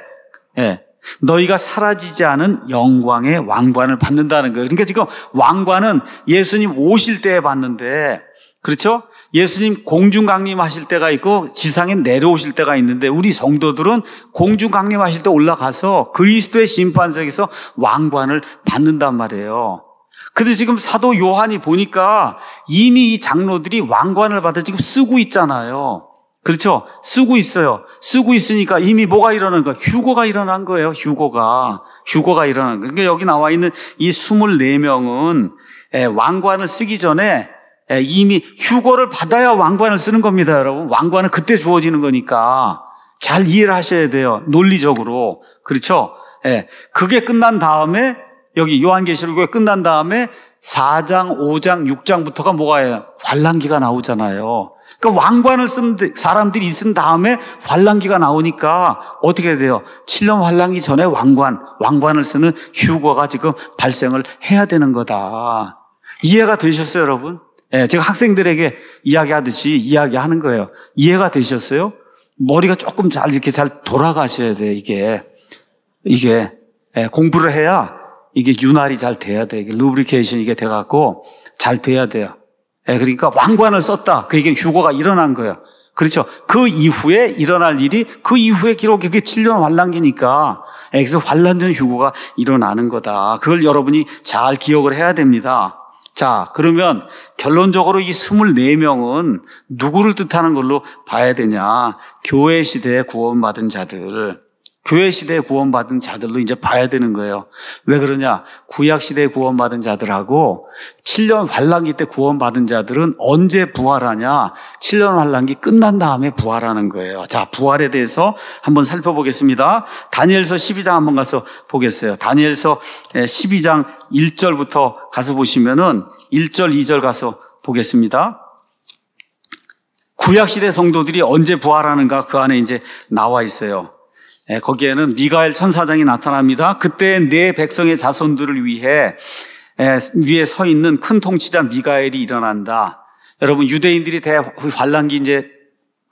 예, 너희가 사라지지 않은 영광의 왕관을 받는다는 거예요. 그러니까 지금 왕관은 예수님 오실 때에 받는데 그렇죠? 예수님 공중 강림하실 때가 있고 지상에 내려오실 때가 있는데 우리 성도들은 공중 강림하실 때 올라가서 그리스도의 심판석에서 왕관을 받는단 말이에요. 근데 지금 사도 요한이 보니까 이미 이 장로들이 왕관을 받아 지금 쓰고 있잖아요. 그렇죠? 쓰고 있어요. 쓰고 있으니까 이미 뭐가 일어난 거예요? 휴거가 일어난 거예요. 휴거가. 휴거가 일어난 거예요. 그러니까 여기 나와 있는 이 24명은 예, 왕관을 쓰기 전에 예, 이미 휴거를 받아야 왕관을 쓰는 겁니다, 여러분. 왕관은 그때 주어지는 거니까 잘 이해를 하셔야 돼요. 논리적으로. 그렇죠? 예. 그게 끝난 다음에 여기 요한계시록이 끝난 다음에 4장, 5장, 6장부터가 뭐가 요환란기가 나오잖아요. 그러니까 왕관을 쓴 사람들이 쓴 다음에 환란기가 나오니까 어떻게 해야 돼요? 7년 환란기 전에 왕관, 왕관을 쓰는 휴거가 지금 발생을 해야 되는 거다. 이해가 되셨어요, 여러분? 예, 제가 학생들에게 이야기하듯이 이야기하는 거예요. 이해가 되셨어요? 머리가 조금 잘 이렇게 잘 돌아가셔야 돼 이게 이게 예, 공부를 해야 이게 윤활이 잘 돼야 돼. 이게 루브리케이션 이게 돼갖고 잘 돼야 돼요. 예, 그러니까 왕관을 썼다. 그 얘기는 휴거가 일어난 거예요. 그렇죠. 그 이후에 일어날 일이 그 이후에 기록이 그게 7년 환란기니까 예, 그래서 환란된 휴거가 일어나는 거다. 그걸 여러분이 잘 기억을 해야 됩니다. 자, 그러면 결론적으로 이 24명은 누구를 뜻하는 걸로 봐야 되냐? 교회 시대에 구원받은 자들. 교회 시대에 구원받은 자들로 이제 봐야 되는 거예요. 왜 그러냐? 구약 시대에 구원받은 자들하고 7년 환란기 때 구원받은 자들은 언제 부활하냐? 7년 환란기 끝난 다음에 부활하는 거예요. 자, 부활에 대해서 한번 살펴보겠습니다. 다니엘서 12장 한번 가서 보겠어요. 다니엘서 12장 예, 1절부터 가서 보시면은 1절, 2절 가서 보겠습니다. 구약시대 성도들이 언제 부활하는가 그 안에 이제 나와 있어요. 예, 거기에는 미가엘 천사장이 나타납니다. 그때 내 백성의 자손들을 위해 예, 위에 서 있는 큰 통치자 미가엘이 일어난다. 여러분 유대인들이 대환란기 이제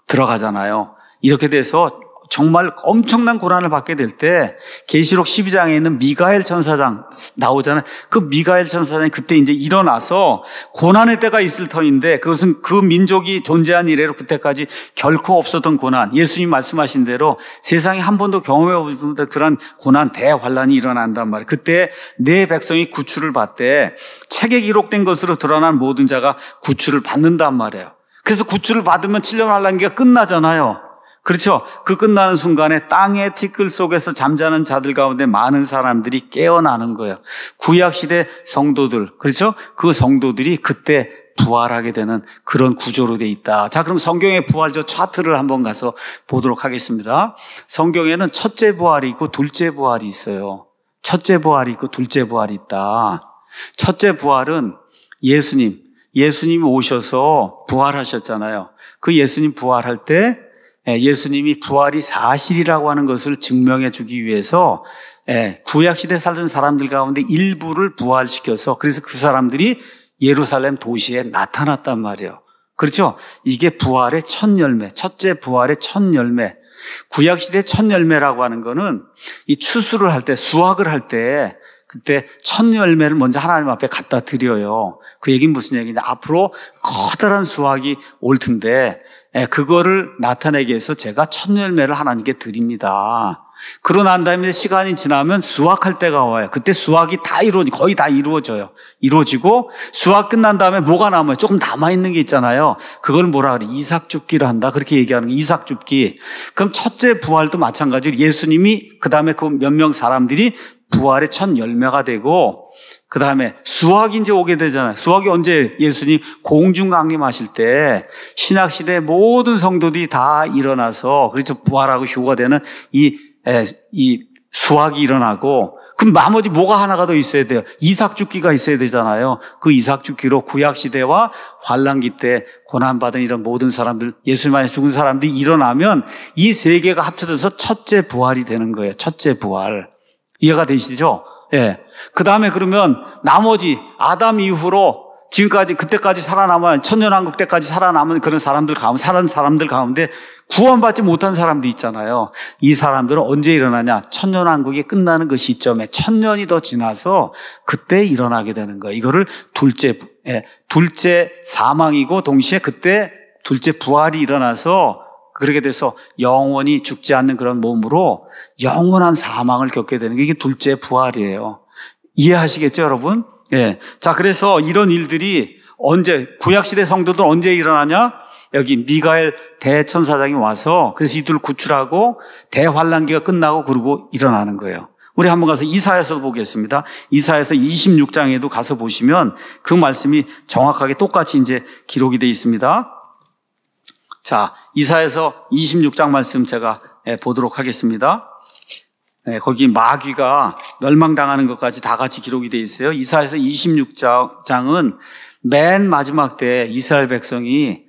들어가잖아요. 이렇게 돼서 정말 엄청난 고난을 받게 될때 계시록 12장에 있는 미가엘 천사장 나오잖아요. 그 미가엘 천사장이 그때 이제 일어나서 고난의 때가 있을 터인데 그것은 그 민족이 존재한 이래로 그때까지 결코 없었던 고난, 예수님 말씀하신 대로 세상에 한 번도 경험해 보던 지못 그런 고난 대환란이 일어난단 말이에요. 그때 내 백성이 구출을 받되 책에 기록된 것으로 드러난 모든 자가 구출을 받는단 말이에요. 그래서 구출을 받으면 7년 환란기가 끝나잖아요. 그렇죠. 그 끝나는 순간에 땅의 티끌 속에서 잠자는 자들 가운데 많은 사람들이 깨어나는 거예요. 구약시대 성도들, 그렇죠? 그 성도들이 그때 부활하게 되는 그런 구조로 돼 있다. 자, 그럼 성경의 부활적 차트를 한번 가서 보도록 하겠습니다. 성경에는 첫째 부활이 있고 둘째 부활이 있어요. 첫째 부활이 있고 둘째 부활이 있다. 첫째 부활은 예수님, 예수님 오셔서 부활하셨잖아요. 그 예수님 부활할 때 예, 예수님이 부활이 사실이라고 하는 것을 증명해 주기 위해서 예, 구약시대 에 살던 사람들 가운데 일부를 부활시켜서 그래서 그 사람들이 예루살렘 도시에 나타났단 말이에요. 그렇죠? 이게 부활의 첫 열매, 첫째 부활의 첫 열매. 구약시대 첫 열매라고 하는 거는 이 추수를 할 때, 수확을 할 때, 그때 첫 열매를 먼저 하나님 앞에 갖다 드려요. 그 얘기는 무슨 얘기냐. 앞으로 커다란 수확이 올 텐데, 예, 그거를 나타내기 위해서 제가 첫 열매를 하나님께 드립니다. 그러고 난 다음에 시간이 지나면 수확할 때가 와요. 그때 수확이 다 이루어, 지 거의 다 이루어져요. 이루어지고 수확 끝난 다음에 뭐가 남아요? 조금 남아있는 게 있잖아요. 그걸 뭐라 그래? 이삭줍기를 한다. 그렇게 얘기하는 거 이삭줍기. 그럼 첫째 부활도 마찬가지로 예수님이 그 다음에 그 몇 명 사람들이 부활의 첫 열매가 되고 그 다음에 수학이 이제 오게 되잖아요. 수학이 언제 예수님 공중 강림하실 때 신학시대 모든 성도들이 다 일어나서 그렇죠. 부활하고 휴가 되는 이, 에, 이 수학이 일어나고 그럼 나머지 뭐가 하나가 더 있어야 돼요? 이삭 죽기가 있어야 되잖아요. 그 이삭 죽기로 구약 시대와 환란기 때 고난 받은 이런 모든 사람들 예수님 안에 죽은 사람들이 일어나면 이 세 개가 합쳐져서 첫째 부활이 되는 거예요. 첫째 부활. 이해가 되시죠? 예. 그 다음에 그러면 나머지 아담 이후로 지금까지 그때까지 살아남은 천년왕국 때까지 살아남은 그런 사람들 가운데 사는 사람들 가운데 구원받지 못한 사람도 있잖아요. 이 사람들은 언제 일어나냐? 천년왕국이 끝나는 그 시점에 천년이 더 지나서 그때 일어나게 되는 거예요. 이거를 둘째 예, 둘째 사망이고 동시에 그때 둘째 부활이 일어나서 그렇게 돼서 영원히 죽지 않는 그런 몸으로 영원한 사망을 겪게 되는 게 이게 둘째 부활이에요. 이해하시겠죠, 여러분? 예. 자, 그래서 이런 일들이 언제 구약시대 성도들 언제 일어나냐? 여기 미가엘 대천사장이 와서 그래서 이들을 구출하고 대환란기가 끝나고 그러고 일어나는 거예요. 우리 한번 가서 이사에서 보겠습니다. 이사에서 26장에도 가서 보시면 그 말씀이 정확하게 똑같이 이제 기록이 돼 있습니다. 자, 이사에서 26장 말씀 제가 예, 보도록 하겠습니다. 예, 거기 마귀가 멸망당하는 것까지 다 같이 기록이 되어 있어요. 이사에서 26장은 맨 마지막 때 이스라엘 백성이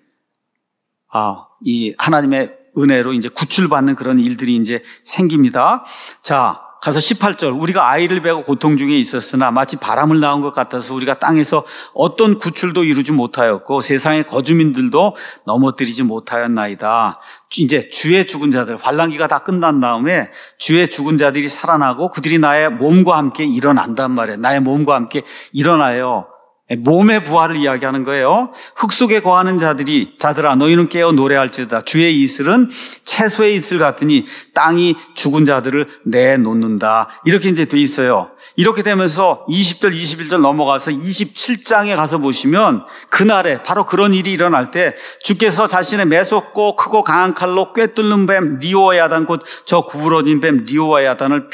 아, 이 하나님의 은혜로 이제 구출받는 그런 일들이 이제 생깁니다. 자, 가서 18절 우리가 아이를 베고 고통 중에 있었으나 마치 바람을 나온 것 같아서 우리가 땅에서 어떤 구출도 이루지 못하였고 세상의 거주민들도 넘어뜨리지 못하였나이다. 이제 주의 죽은 자들 환란기가 다 끝난 다음에 주의 죽은 자들이 살아나고 그들이 나의 몸과 함께 일어난단 말이에요. 나의 몸과 함께 일어나요. 예, 몸의 부활을 이야기하는 거예요. 흙 속에 거하는 자들이 자들아 너희는 깨어 노래할지다. 주의 이슬은 채소의 이슬 같으니 땅이 죽은 자들을 내놓는다. 이렇게 이제 돼 있어요. 이렇게 되면서 20절 21절 넘어가서 27장에 가서 보시면 그날에 바로 그런 일이 일어날 때 주께서 자신의 매섭고 크고 강한 칼로 꿰뚫는 뱀리오 야단 곧 저 구부러진 뱀리오 야단을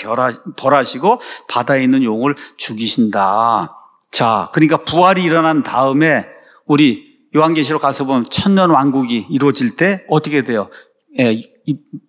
벌하시고 바다에 있는 용을 죽이신다. 자, 그러니까 부활이 일어난 다음에 우리 요한계시로 가서 보면 천년 왕국이 이루어질 때 어떻게 돼요? 예,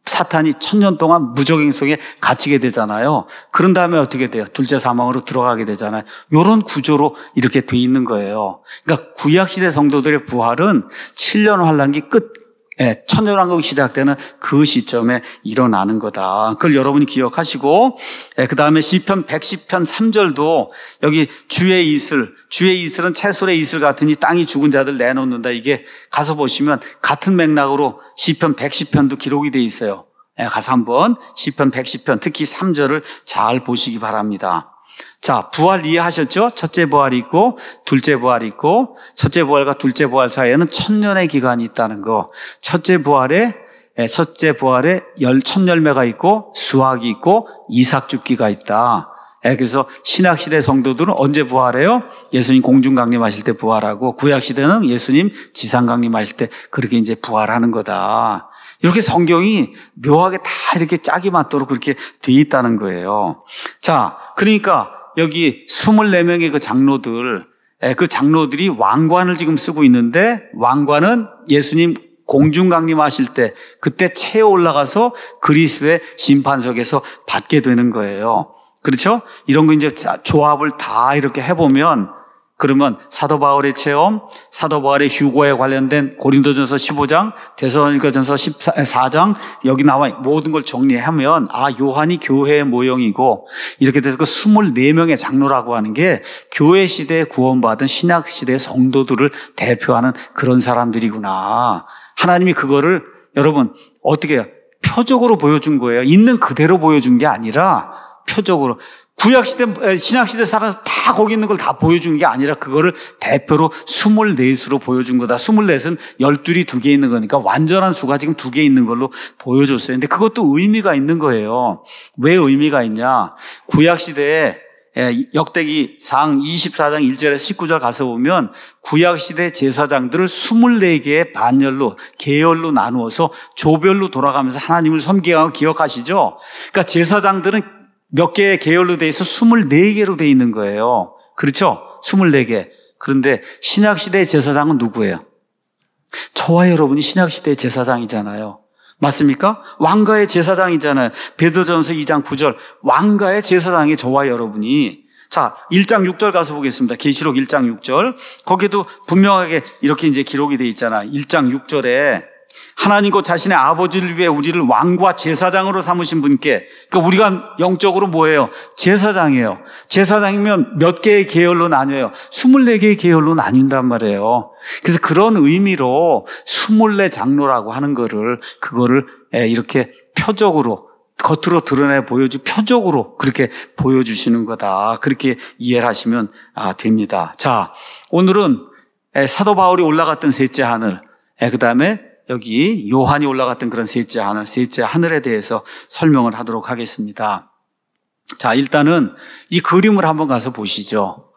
사탄이 천년 동안 무적행속에 갇히게 되잖아요. 그런 다음에 어떻게 돼요? 둘째 사망으로 들어가게 되잖아요. 이런 구조로 이렇게 돼 있는 거예요. 그러니까 구약시대 성도들의 부활은 7년 환란기 끝 예, 천년왕국 이 시작 되는그 시점에 일어나는 거다. 그걸 여러분이 기억하시고, 예, 그 다음에 시편 110편 3절도 여기 주의 이슬, 주의 이슬은 채솔의 이슬 같으니 땅이 죽은 자들 내놓는다. 이게 가서 보시면 같은 맥락으로 시편 110편도 기록이 돼 있어요. 예, 가서 한번 시편 110편 특히 3절을 잘 보시기 바랍니다. 자, 부활 이해하셨죠? 첫째 부활이 있고, 둘째 부활이 있고, 첫째 부활과 둘째 부활 사이에는 천년의 기간이 있다는 거. 첫째 부활에, 예, 첫째 부활에 열, 천 열매가 있고, 수학이 있고, 이삭 죽기가 있다. 예, 그래서 신학시대 성도들은 언제 부활해요? 예수님 공중 강림하실 때 부활하고 구약시대는 예수님 지상 강림하실 때 그렇게 이제 부활하는 거다. 이렇게 성경이 묘하게 다 이렇게 짝이 맞도록 그렇게 돼 있다는 거예요. 자, 그러니까 여기 24명의 그 장로들, 예, 그 장로들이 왕관을 지금 쓰고 있는데 왕관은 예수님 공중 강림하실 때 그때 채에 올라가서 그리스의 심판석에서 받게 되는 거예요. 그렇죠? 이런 거 이제 조합을 다 이렇게 해보면 그러면 사도 바울의 체험, 사도 바울의 휴고에 관련된 고린도전서 15장, 대서로니가전서 14장 여기 나와 모든 걸 정리하면 아 요한이 교회의 모형이고 이렇게 돼서 그 24명의 장로라고 하는 게 교회 시대에 구원받은 신약 시대의 성도들을 대표하는 그런 사람들이구나. 하나님이 그거를 여러분 어떻게 표적으로 보여준 거예요. 있는 그대로 보여준 게 아니라 표적으로 구약시대, 신약시대 살아서 다 거기 있는 걸 다 보여준 게 아니라 그거를 대표로 2 4으로 보여준 거다. 24은 12이 두 개 있는 거니까 완전한 수가 지금 두 개 있는 걸로 보여줬어요. 근데 그것도 의미가 있는 거예요. 왜 의미가 있냐. 구약시대에 역대기 상 24장 1절에서 19절 가서 보면 구약시대 제사장들을 24개의 반열로, 계열로 나누어서 조별로 돌아가면서 하나님을 섬기고 하 기억하시죠? 그러니까 제사장들은 몇 개의 계열로 돼 있어 24개로 돼 있는 거예요. 그렇죠? 24개. 그런데 신약시대의 제사장은 누구예요? 저와 여러분이 신약시대의 제사장이잖아요. 맞습니까? 왕가의 제사장이잖아요. 베드전서 2장 9절. 왕가의 제사장이 저와 여러분이 자, 1장 6절 가서 보겠습니다. 계시록 1장 6절. 거기도 분명하게 이렇게 이제 기록이 돼 있잖아. 1장 6절에 하나님과 자신의 아버지를 위해 우리를 왕과 제사장으로 삼으신 분께 그러니까 우리가 영적으로 뭐예요? 제사장이에요. 제사장이면 몇 개의 계열로 나뉘어요? 24개의 계열로 나뉜단 말이에요. 그래서 그런 의미로 24 장로라고 하는 거를 그거를 예, 이렇게 표적으로 겉으로 드러내 보여주 표적으로 그렇게 보여주시는 거다. 그렇게 이해를 하시면 아, 됩니다. 자, 오늘은 예, 사도 바울이 올라갔던 셋째 하늘, 예, 그 다음에 여기 요한이 올라갔던 그런 셋째 하늘, 셋째 하늘에 대해서 설명을 하도록 하겠습니다. 자, 일단은 이 그림을 한번 가서 보시죠.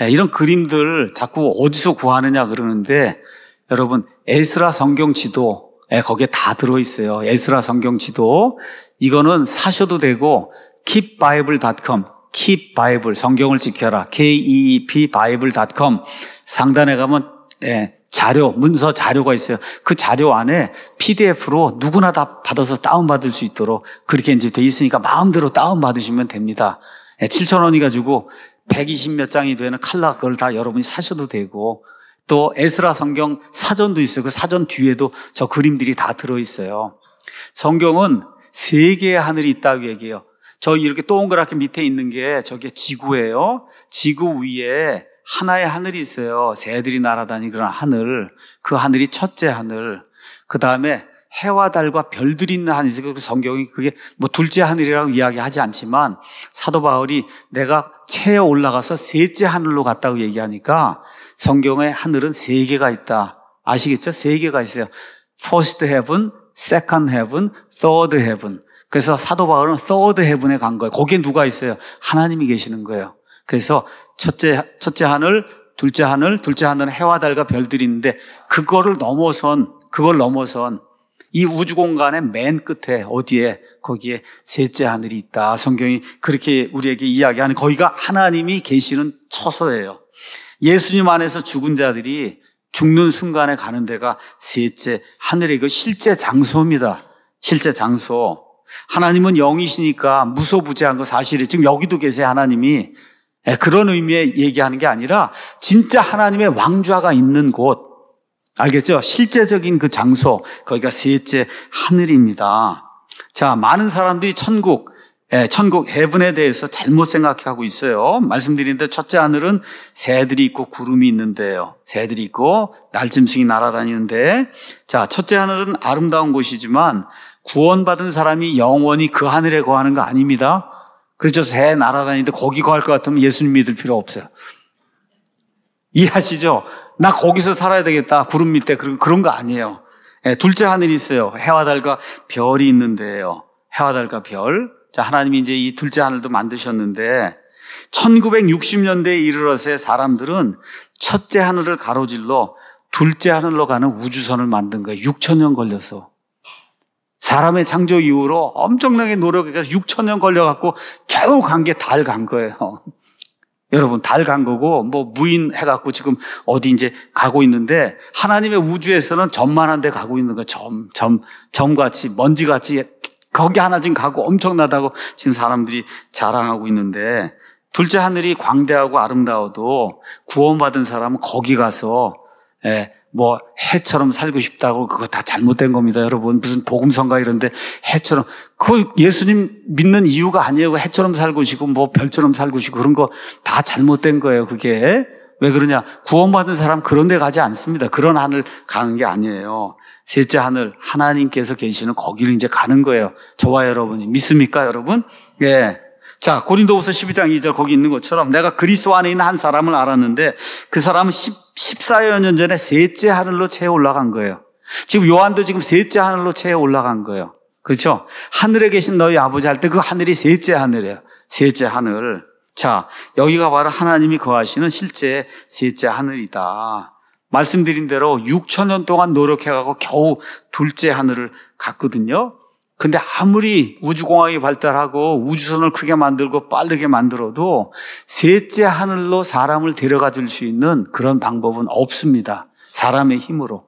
예, 이런 그림들 자꾸 어디서 구하느냐 그러는데 여러분 에스라 성경 지도 예, 거기에 다 들어있어요. 에스라 성경 지도 이거는 사셔도 되고 keepbible.com keepbible 성경을 지켜라 k e e p bible.com 상단에 가면 예, 자료, 문서 자료가 있어요. 그 자료 안에 PDF로 누구나 다 받아서 다운받을 수 있도록 그렇게 이제 돼 있으니까 마음대로 다운받으시면 됩니다. 7,000원이 예, 가지고 120몇 장이 되는 칼라 그걸 다 여러분이 사셔도 되고 또 에스라 성경 사전도 있어요. 그 사전 뒤에도 저 그림들이 다 들어있어요. 성경은 세 개의 하늘이 있다고 얘기해요. 저 이렇게 동그랗게 밑에 있는 게 저게 지구예요. 지구 위에 하나의 하늘이 있어요. 새들이 날아다니는 그런 하늘. 그 하늘이 첫째 하늘. 그 다음에 해와 달과 별들이 있는 하늘이 있어요. 그 성경이 그게 뭐 둘째 하늘이라고 이야기하지 않지만 사도 바울이 내가 채에 올라가서 셋째 하늘로 갔다고 얘기하니까 성경의 하늘은 세 개가 있다. 아시겠죠? 세 개가 있어요. First heaven, second heaven, third heaven. 그래서 사도 바울은 third heaven에 간 거예요. 거기에 누가 있어요? 하나님이 계시는 거예요. 그래서 첫째, 첫째 하늘, 둘째 하늘, 둘째 하늘은 해와 달과 별들이 있는데 그거를 넘어선, 그걸 넘어선 이 우주 공간의 맨 끝에 어디에 거기에 셋째 하늘이 있다. 성경이 그렇게 우리에게 이야기하는 거기가 하나님이 계시는 처소예요. 예수님 안에서 죽은 자들이 죽는 순간에 가는 데가 셋째 하늘의 그 실제 장소입니다. 실제 장소. 하나님은 영이시니까 무소부재한 거 사실이 지금 여기도 계세요 하나님이 예, 그런 의미의 얘기하는 게 아니라 진짜 하나님의 왕좌가 있는 곳 알겠죠? 실제적인 그 장소 거기가 셋째 하늘입니다. 자, 많은 사람들이 천국 예, 천국 해븐에 대해서 잘못 생각하고 있어요. 말씀드린데 첫째 하늘은 새들이 있고 구름이 있는데요. 새들이 있고 날짐승이 날아다니는데 자 첫째 하늘은 아름다운 곳이지만 구원받은 사람이 영원히 그 하늘에 거하는 거 아닙니다. 그렇죠새 날아다니는데 거기 구할 것 같으면 예수님 믿을 필요 없어요. 이해하시죠? 나 거기서 살아야 되겠다. 구름 밑에. 그런, 그런 거 아니에요. 예, 둘째 하늘이 있어요. 해와 달과 별이 있는데요. 해와 달과 별. 자, 하나님이 이제 이 둘째 하늘도 만드셨는데, 1960년대에 이르러서 사람들은 첫째 하늘을 가로질러 둘째 하늘로 가는 우주선을 만든 거예요. 6천년 걸려서. 사람의 창조 이후로 엄청나게 노력해서 6천 년 걸려갖고 겨우 간 게 달 간 거예요. 여러분 달 간 거고 뭐 무인 해갖고 지금 어디 이제 가고 있는데 하나님의 우주에서는 점만한 데 가고 있는 거 점, 점, 점같이 먼지같이 거기 하나 지금 가고 엄청나다고 지금 사람들이 자랑하고 있는데 둘째 하늘이 광대하고 아름다워도 구원받은 사람은 거기 가서 예, 뭐 해처럼 살고 싶다고 그거 다 잘못된 겁니다, 여러분. 무슨 복음성가 이런데 해처럼 그걸 예수님 믿는 이유가 아니에요. 해처럼 살고 싶고 뭐 별처럼 살고 싶고 그런 거 다 잘못된 거예요, 그게. 왜 그러냐? 구원받은 사람 그런 데 가지 않습니다. 그런 하늘 가는 게 아니에요. 셋째 하늘 하나님께서 계시는 거기를 이제 가는 거예요. 저와 여러분이 믿습니까, 여러분? 예. 자, 고린도후서 12장 2절 거기 있는 것처럼 내가 그리스도 안에 있는 한 사람을 알았는데 그 사람은 10, 14여 년 전에 셋째 하늘로 채 올라간 거예요. 지금 요한도 지금 셋째 하늘로 채 올라간 거예요. 그렇죠? 하늘에 계신 너희 아버지 할 때 그 하늘이 셋째 하늘이에요. 셋째 하늘. 자, 여기가 바로 하나님이 거하시는 실제 셋째 하늘이다. 말씀드린 대로 6천년 동안 노력해가고 겨우 둘째 하늘을 갔거든요. 근데 아무리 우주공항이 발달하고 우주선을 크게 만들고 빠르게 만들어도 셋째 하늘로 사람을 데려가 줄 수 있는 그런 방법은 없습니다. 사람의 힘으로.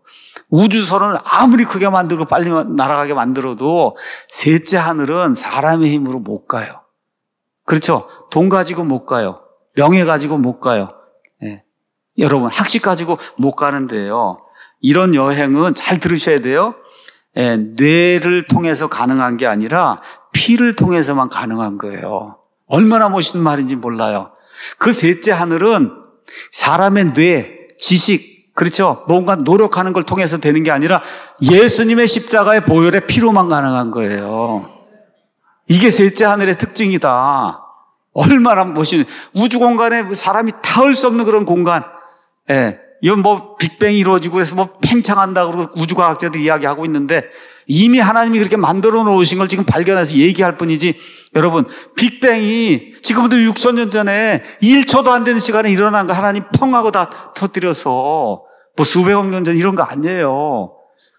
우주선을 아무리 크게 만들고 빨리 날아가게 만들어도 셋째 하늘은 사람의 힘으로 못 가요. 그렇죠? 돈 가지고 못 가요. 명예 가지고 못 가요. 네. 여러분, 학식 가지고 못 가는데요. 이런 여행은 잘 들으셔야 돼요. 예, 뇌를 통해서 가능한 게 아니라 피를 통해서만 가능한 거예요. 얼마나 멋있는 말인지 몰라요. 그 셋째 하늘은 사람의 뇌, 지식, 그렇죠? 뭔가 노력하는 걸 통해서 되는 게 아니라 예수님의 십자가의 보혈의 피로만 가능한 거예요. 이게 셋째 하늘의 특징이다. 얼마나 멋있는 우주 공간에 사람이 닿을 수 없는 그런 공간. 예. 이건 뭐 빅뱅이 이루어지고 그래서 뭐 팽창한다 그러고 우주과학자들이 이야기하고 있는데 이미 하나님이 그렇게 만들어 놓으신 걸 지금 발견해서 얘기할 뿐이지 여러분 빅뱅이 지금부터 6천 년 전에 1초도 안 되는 시간에 일어난 거 하나님 펑 하고 다 터뜨려서 뭐 수백억 년 전 이런 거 아니에요.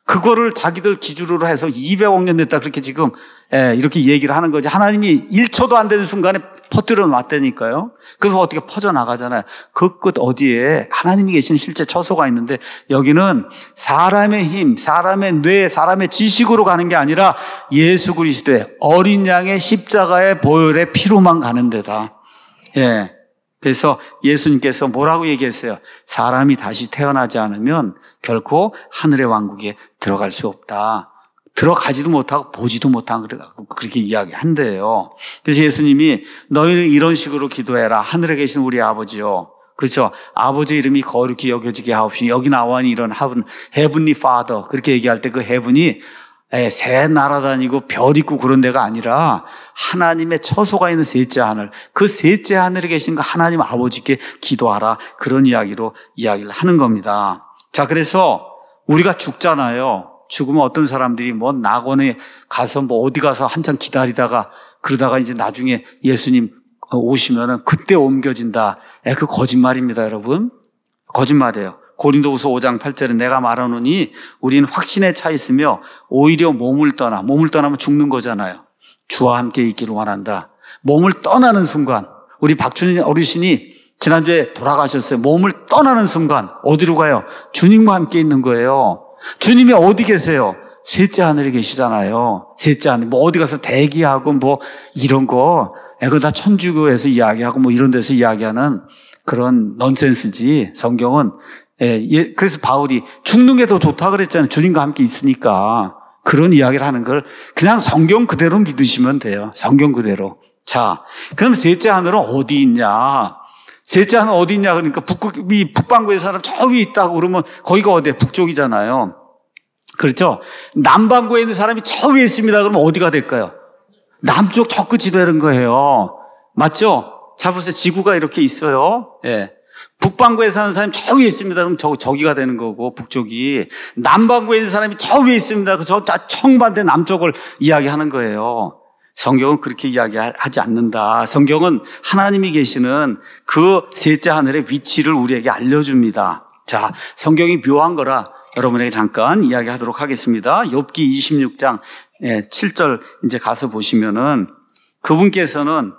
그거를 자기들 기준으로 해서 200억 년 됐다 그렇게 지금 예, 이렇게 얘기를 하는 거지. 하나님이 1초도 안 되는 순간에 퍼뜨려 놨다니까요. 그래서 어떻게 퍼져나가잖아요. 그 끝 어디에 하나님이 계신 실제 처소가 있는데 여기는 사람의 힘, 사람의 뇌, 사람의 지식으로 가는 게 아니라 예수 그리스도의 어린 양의 십자가의 보혈의 피로만 가는 데다. 예. 그래서 예수님께서 뭐라고 얘기했어요? 사람이 다시 태어나지 않으면 결코 하늘의 왕국에 들어갈 수 없다. 들어가지도 못하고 보지도 못한 그래갖고 그렇게 이야기한대요. 그래서 예수님이 너희는 이런 식으로 기도해라. 하늘에 계신 우리 아버지요. 그렇죠. 아버지 이름이 거룩히 여겨지게 하옵시오. 여기 나와니 이런 하분 해븐리 파더 그렇게 얘기할 때 그 해븐이 예, 새 날아다니고 별 있고 그런 데가 아니라 하나님의 처소가 있는 셋째 하늘 그 셋째 하늘에 계신 그 하나님 아버지께 기도하라 그런 이야기로 이야기를 하는 겁니다. 자 그래서 우리가 죽잖아요. 죽으면 어떤 사람들이 뭐 낙원에 가서 뭐 어디 가서 한참 기다리다가 그러다가 이제 나중에 예수님 오시면은 그때 옮겨진다. 에, 그 거짓말입니다, 여러분. 거짓말이에요. 고린도후서 5장 8절에 내가 말하노니 우리는 확신에 차 있으며 오히려 몸을 떠나 몸을 떠나면 죽는 거잖아요. 주와 함께 있기를 원한다. 몸을 떠나는 순간 우리 박준희 어르신이 지난주에 돌아가셨어요. 몸을 떠나는 순간 어디로 가요? 주님과 함께 있는 거예요. 주님이 어디 계세요? 셋째 하늘에 계시잖아요. 셋째 하늘. 뭐 어디 가서 대기하고 뭐 이런 거. 이거 다 천주교에서 이야기하고 뭐 이런 데서 이야기하는 그런 넌센스지. 성경은. 예, 예, 그래서 바울이 죽는 게 더 좋다 그랬잖아요. 주님과 함께 있으니까. 그런 이야기를 하는 걸 그냥 성경 그대로 믿으시면 돼요. 성경 그대로. 자, 그럼 셋째 하늘은 어디 있냐? 셋째 는 어디 있냐 그러니까 북극 이 북반구에 사람 저 위에 있다고 그러면 거기가 어디야? 북쪽이잖아요. 그렇죠? 남반구에 있는 사람이 저 위에 있습니다. 그러면 어디가 될까요? 남쪽 저 끝이 되는 거예요. 맞죠? 자 보세요. 지구가 이렇게 있어요. 예. 북반구에 사는 사람이 저 위에 있습니다. 그럼 저, 저기가 되는 거고, 북쪽이. 남반구에 있는 사람이 저 위에 있습니다. 그저 청반대 남쪽을 이야기하는 거예요. 성경은 그렇게 이야기하지 않는다. 성경은 하나님이 계시는 그 셋째 하늘의 위치를 우리에게 알려줍니다. 자, 성경이 묘한 거라 여러분에게 잠깐 이야기하도록 하겠습니다. 엽기 26장 7절 이제 가서 보시면은 그분께서는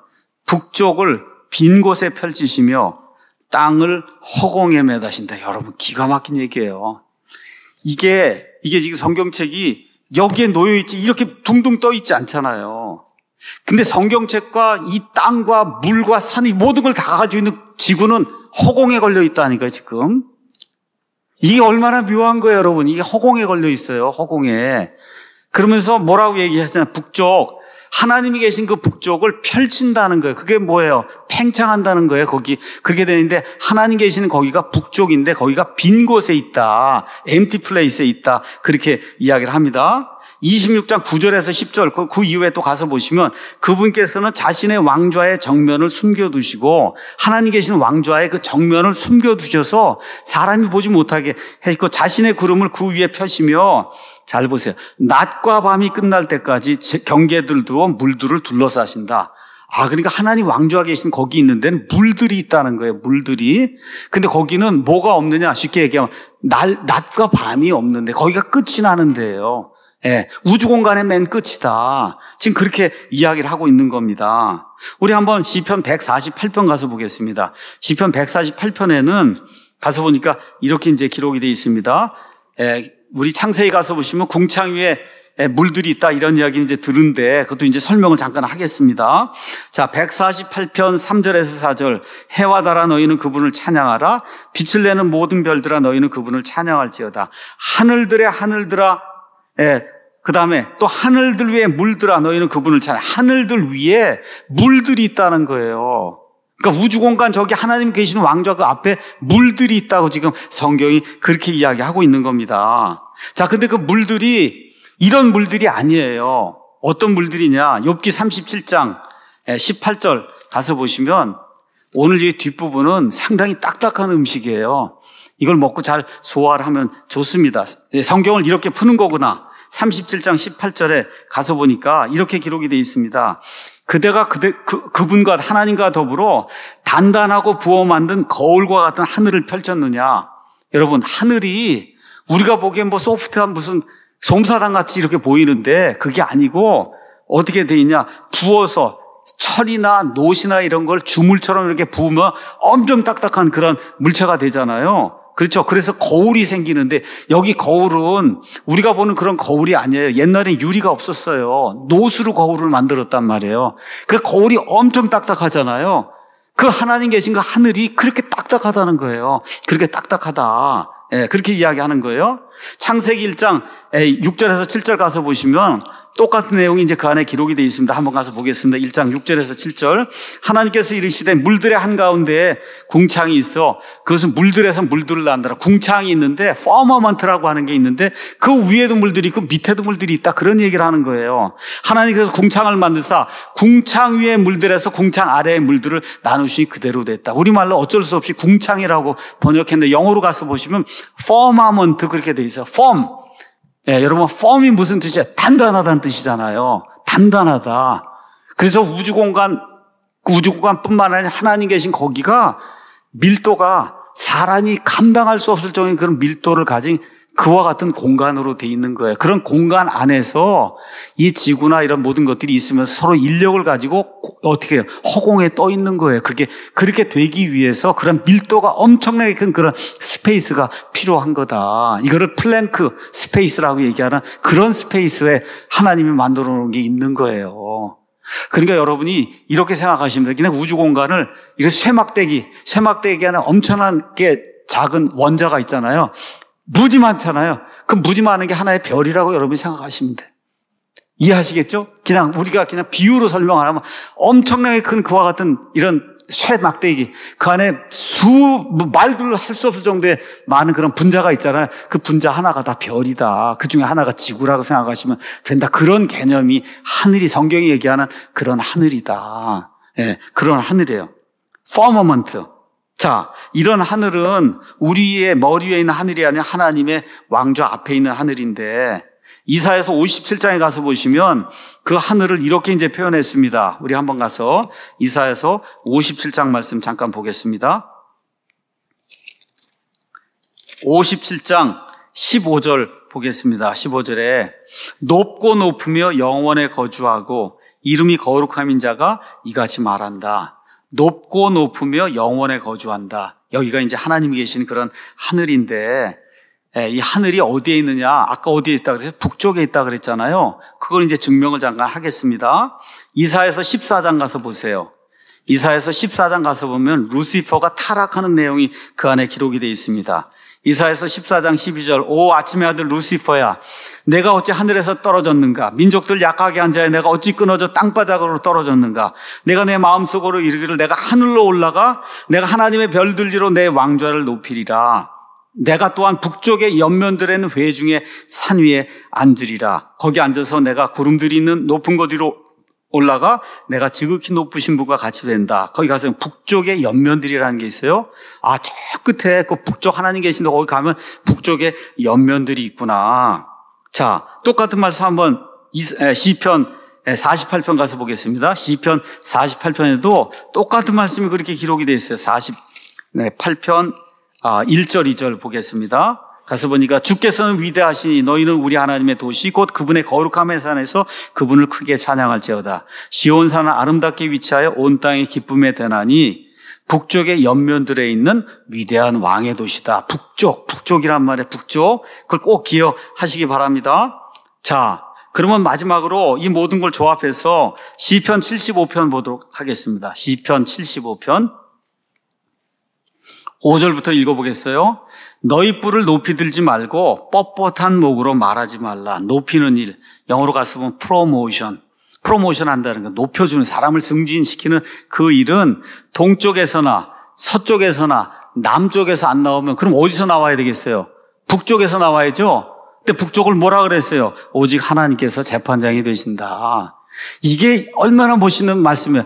북쪽을 빈 곳에 펼치시며 땅을 허공에 매다신다. 여러분 기가 막힌 얘기예요. 이게 이게 지금 성경책이 여기에 놓여 있지 이렇게 둥둥 떠 있지 않잖아요. 근데 성경책과 이 땅과 물과 산이 모든 걸 다 가지고 있는 지구는 허공에 걸려 있다니까 요 지금. 이게 얼마나 묘한 거예요, 여러분. 이게 허공에 걸려 있어요, 허공에. 그러면서 뭐라고 얘기하잖아요. 북쪽. 하나님이 계신 그 북쪽을 펼친다는 거예요. 그게 뭐예요? 팽창한다는 거예요, 거기. 그게 되는데, 하나님 계시는 거기가 북쪽인데, 거기가 빈 곳에 있다. empty p l a 에 있다. 그렇게 이야기를 합니다. 26장 9절에서 10절 그, 그 이후에 또 가서 보시면 그분께서는 자신의 왕좌의 정면을 숨겨두시고 하나님 계신 왕좌의 그 정면을 숨겨두셔서 사람이 보지 못하게 했고 그 자신의 구름을 그 위에 펴시며 잘 보세요. 낮과 밤이 끝날 때까지 경계들도 물들을 둘러싸신다. 아, 그러니까 하나님 왕좌 계신 거기 있는 데는 물들이 있다는 거예요, 물들이. 근데 거기는 뭐가 없느냐? 쉽게 얘기하면, 날, 낮과 밤이 없는데, 거기가 끝이 나는 데예요. 예, 우주 공간의 맨 끝이다. 지금 그렇게 이야기를 하고 있는 겁니다. 우리 한번 시편 148편 가서 보겠습니다. 시편 148편에는 가서 보니까 이렇게 이제 기록이 되어 있습니다. 예, 우리 창세기 가서 보시면 궁창 위에 예, 물들이 있다 이런 이야기 이제 들은데 그것도 이제 설명을 잠깐 하겠습니다. 자, 148편 3절에서 4절 해와 달아 너희는 그분을 찬양하라 빛을 내는 모든 별들아 너희는 그분을 찬양할지어다 하늘들의 하늘들아 예, 그 다음에 또 하늘들 위에 물들아 너희는 그분을 찾아 하늘들 위에 물들이 있다는 거예요. 그러니까 우주 공간 저기 하나님 계시는 왕좌 그 앞에 물들이 있다고 지금 성경이 그렇게 이야기하고 있는 겁니다. 자, 근데 그 물들이 이런 물들이 아니에요. 어떤 물들이냐? 욥기 37장 18절 예, 가서 보시면 오늘 이 뒷부분은 상당히 딱딱한 음식이에요. 이걸 먹고 잘 소화를 하면 좋습니다. 예, 성경을 이렇게 푸는 거구나. 37장 18절에 가서 보니까 이렇게 기록이 되어 있습니다. 그대가 그대, 그, 그분과 하나님과 더불어 단단하고 부어 만든 거울과 같은 하늘을 펼쳤느냐. 여러분, 하늘이 우리가 보기엔 뭐 소프트한 무슨 솜사탕 같이 이렇게 보이는데 그게 아니고 어떻게 돼 있냐. 부어서 철이나 노시나 이런 걸 주물처럼 이렇게 부으면 엄청 딱딱한 그런 물체가 되잖아요. 그렇죠. 그래서 거울이 생기는데 여기 거울은 우리가 보는 그런 거울이 아니에요. 옛날엔 유리가 없었어요. 노수로 거울을 만들었단 말이에요. 그 거울이 엄청 딱딱하잖아요. 그 하나님 계신 그 하늘이 그렇게 딱딱하다는 거예요. 그렇게 딱딱하다. 예, 그렇게 이야기하는 거예요. 창세기 1장 6절에서 예, 7절 가서 보시면 똑같은 내용이 이제 그 안에 기록이 되어 있습니다. 한번 가서 보겠습니다. 1장 6절에서 7절. 하나님께서 이르시되 물들의 한가운데에 궁창이 있어 그것은 물들에서 물들을 낳는다. 궁창이 있는데 퍼머먼트라고 하는 게 있는데 그 위에도 물들이 있고 밑에도 물들이 있다. 그런 얘기를 하는 거예요. 하나님께서 궁창을 만드사 궁창 위에 물들에서 궁창 아래에 물들을 나누시 그대로 됐다. 우리말로 어쩔 수 없이 궁창이라고 번역했는데 영어로 가서 보시면 퍼머먼트 그렇게 되어 있어요. 펌. 예, 여러분, 펌이 무슨 뜻이야? 단단하다는 뜻이잖아요. 단단하다. 그래서 우주 공간, 그 우주 공간뿐만 아니라 하나님 계신 거기가 밀도가 사람이 감당할 수 없을 정도의 그런 밀도를 가진 그와 같은 공간으로 돼 있는 거예요. 그런 공간 안에서 이 지구나 이런 모든 것들이 있으면서 서로 인력을 가지고 어떻게 허공에 떠 있는 거예요. 그게 그렇게 되기 위해서 그런 밀도가 엄청나게 큰 그런 스페이스가 필요한 거다. 이거를 플랭크 스페이스라고 얘기하는 그런 스페이스에 하나님이 만들어 놓은 게 있는 거예요. 그러니까 여러분이 이렇게 생각하시면 돼요. 그냥 우주 공간을 이렇게 쇠막대기, 쇠막대기 하는 엄청난 게 작은 원자가 있잖아요. 무지 많잖아요. 그 무지 많은 게 하나의 별이라고 여러분이 생각하시면 돼. 이해하시겠죠? 그냥 우리가 그냥 비유로 설명 안 하면 엄청나게 큰 그와 같은 이런 쇠 막대기 그 안에 수 뭐 말들로 할 수 없을 정도의 많은 그런 분자가 있잖아요. 그 분자 하나가 다 별이다. 그 중에 하나가 지구라고 생각하시면 된다. 그런 개념이 하늘이 성경이 얘기하는 그런 하늘이다. 예, 그런 하늘이에요. 퍼머먼트. 자, 이런 하늘은 우리의 머리 위에 있는 하늘이 아니라 하나님의 왕좌 앞에 있는 하늘인데 이사에서 57장에 가서 보시면 그 하늘을 이렇게 이제 표현했습니다. 우리 한번 가서 이사에서 57장 말씀 잠깐 보겠습니다. 57장 15절 보겠습니다. 15절에 높고 높으며 영원에 거주하고 이름이 거룩함인 자가 이같이 말한다. 높고 높으며 영원에 거주한다. 여기가 이제 하나님이 계신 그런 하늘인데 예, 이 하늘이 어디에 있느냐? 아까 어디에 있다 그랬어요? 북쪽에 있다 그랬잖아요. 그걸 이제 증명을 잠깐 하겠습니다. 이사에서 14장 가서 보세요. 이사에서 14장 가서 보면 루시퍼가 타락하는 내용이 그 안에 기록이 되어 있습니다. 이사에서 14장 12절 오 아침의 아들 루시퍼야 내가 어찌 하늘에서 떨어졌는가 민족들 약하게 앉아야 내가 어찌 끊어져 땅바닥으로 떨어졌는가 내가 내 마음속으로 이르기를 내가 하늘로 올라가 내가 하나님의 별들리로 내 왕좌를 높이리라 내가 또한 북쪽의 연면들에는 회중의 산 위에 앉으리라 거기 앉아서 내가 구름들이 있는 높은 곳 위로 올라가 내가 지극히 높으신 분과 같이 된다. 거기 가서 북쪽에 연면들이라는 게 있어요. 아, 저 끝에 그 북쪽 하나님 계신데 거기 가면 북쪽에 연면들이 있구나. 자, 똑같은 말씀 한번 시편 48편 가서 보겠습니다. 시편 48편에도 똑같은 말씀이 그렇게 기록이 되어 있어요. 48편 1절 2절 보겠습니다. 가서 보니까 주께서는 위대하시니 너희는 우리 하나님의 도시 곧 그분의 거룩함의 산에서 그분을 크게 찬양할지어다. 시온 산은 아름답게 위치하여 온 땅의 기쁨에 대나니 북쪽의 연면들에 있는 위대한 왕의 도시다. 북쪽, 북쪽이란 말에 북쪽. 그걸 꼭 기억하시기 바랍니다. 자, 그러면 마지막으로 이 모든 걸 조합해서 시편 75편 보도록 하겠습니다. 시편 75편. 5절부터 읽어보겠어요. 너희 뿔을 높이 들지 말고 뻣뻣한 목으로 말하지 말라. 높이는 일. 영어로 가서 면 프로모션. 프로모션 한다는 건 높여주는 사람을 승진시키는 그 일은 동쪽에서나 서쪽에서나 남쪽에서 안 나오면 그럼 어디서 나와야 되겠어요? 북쪽에서 나와야죠. 근데 북쪽을 뭐라 그랬어요? 오직 하나님께서 재판장이 되신다. 이게 얼마나 멋있는 말씀이에요.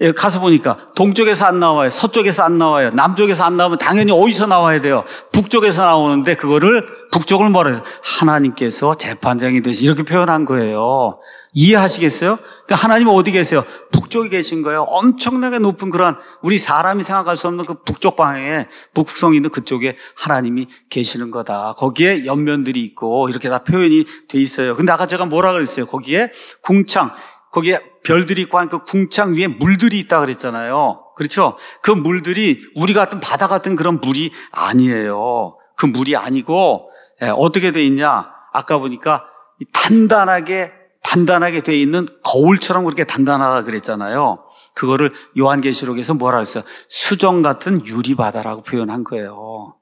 예, 가서 보니까 동쪽에서 안 나와요. 서쪽에서 안 나와요. 남쪽에서 안 나오면 당연히 어디서 나와야 돼요. 북쪽에서 나오는데 그거를 북쪽을 뭐라 해서 하나님께서 재판장이 되시 이렇게 표현한 거예요. 이해하시겠어요? 그러니까 하나님 어디 계세요? 북쪽에 계신 거예요. 엄청나게 높은 그런 우리 사람이 생각할 수 없는 그 북쪽 방향에 북극성 있는 그쪽에 하나님이 계시는 거다. 거기에 연면들이 있고 이렇게 다 표현이 돼 있어요. 근데 아까 제가 뭐라 그랬어요? 거기에 궁창 거기에 별들이 있고 하니까 궁창 위에 물들이 있다 그랬잖아요. 그렇죠? 그 물들이 우리 같은 바다 같은 그런 물이 아니에요. 그 물이 아니고 예, 어떻게 돼 있냐? 아까 보니까 단단하게 단단하게 돼 있는 거울처럼 그렇게 단단하다 그랬잖아요. 그거를 요한계시록에서 뭐라 했어요? 수정 같은 유리 바다라고 표현한 거예요.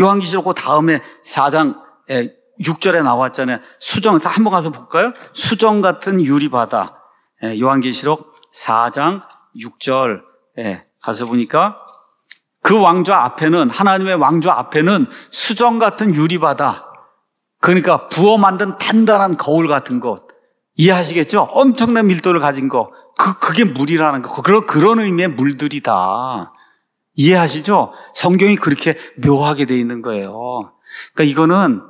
요한계시록 그 다음에 4장 6절에 예, 나왔잖아요. 수정, 한번 가서 볼까요? 수정 같은 유리 바다. 예, 요한계시록 4장 6절 예, 가서 보니까 그 왕좌 앞에는 하나님의 왕좌 앞에는 수정 같은 유리바다 그러니까 부어 만든 단단한 거울 같은 것 이해하시겠죠? 엄청난 밀도를 가진 거 그, 그게 물이라는 거 그런, 그런 의미의 물들이다 이해하시죠? 성경이 그렇게 묘하게 돼 있는 거예요 그러니까 이거는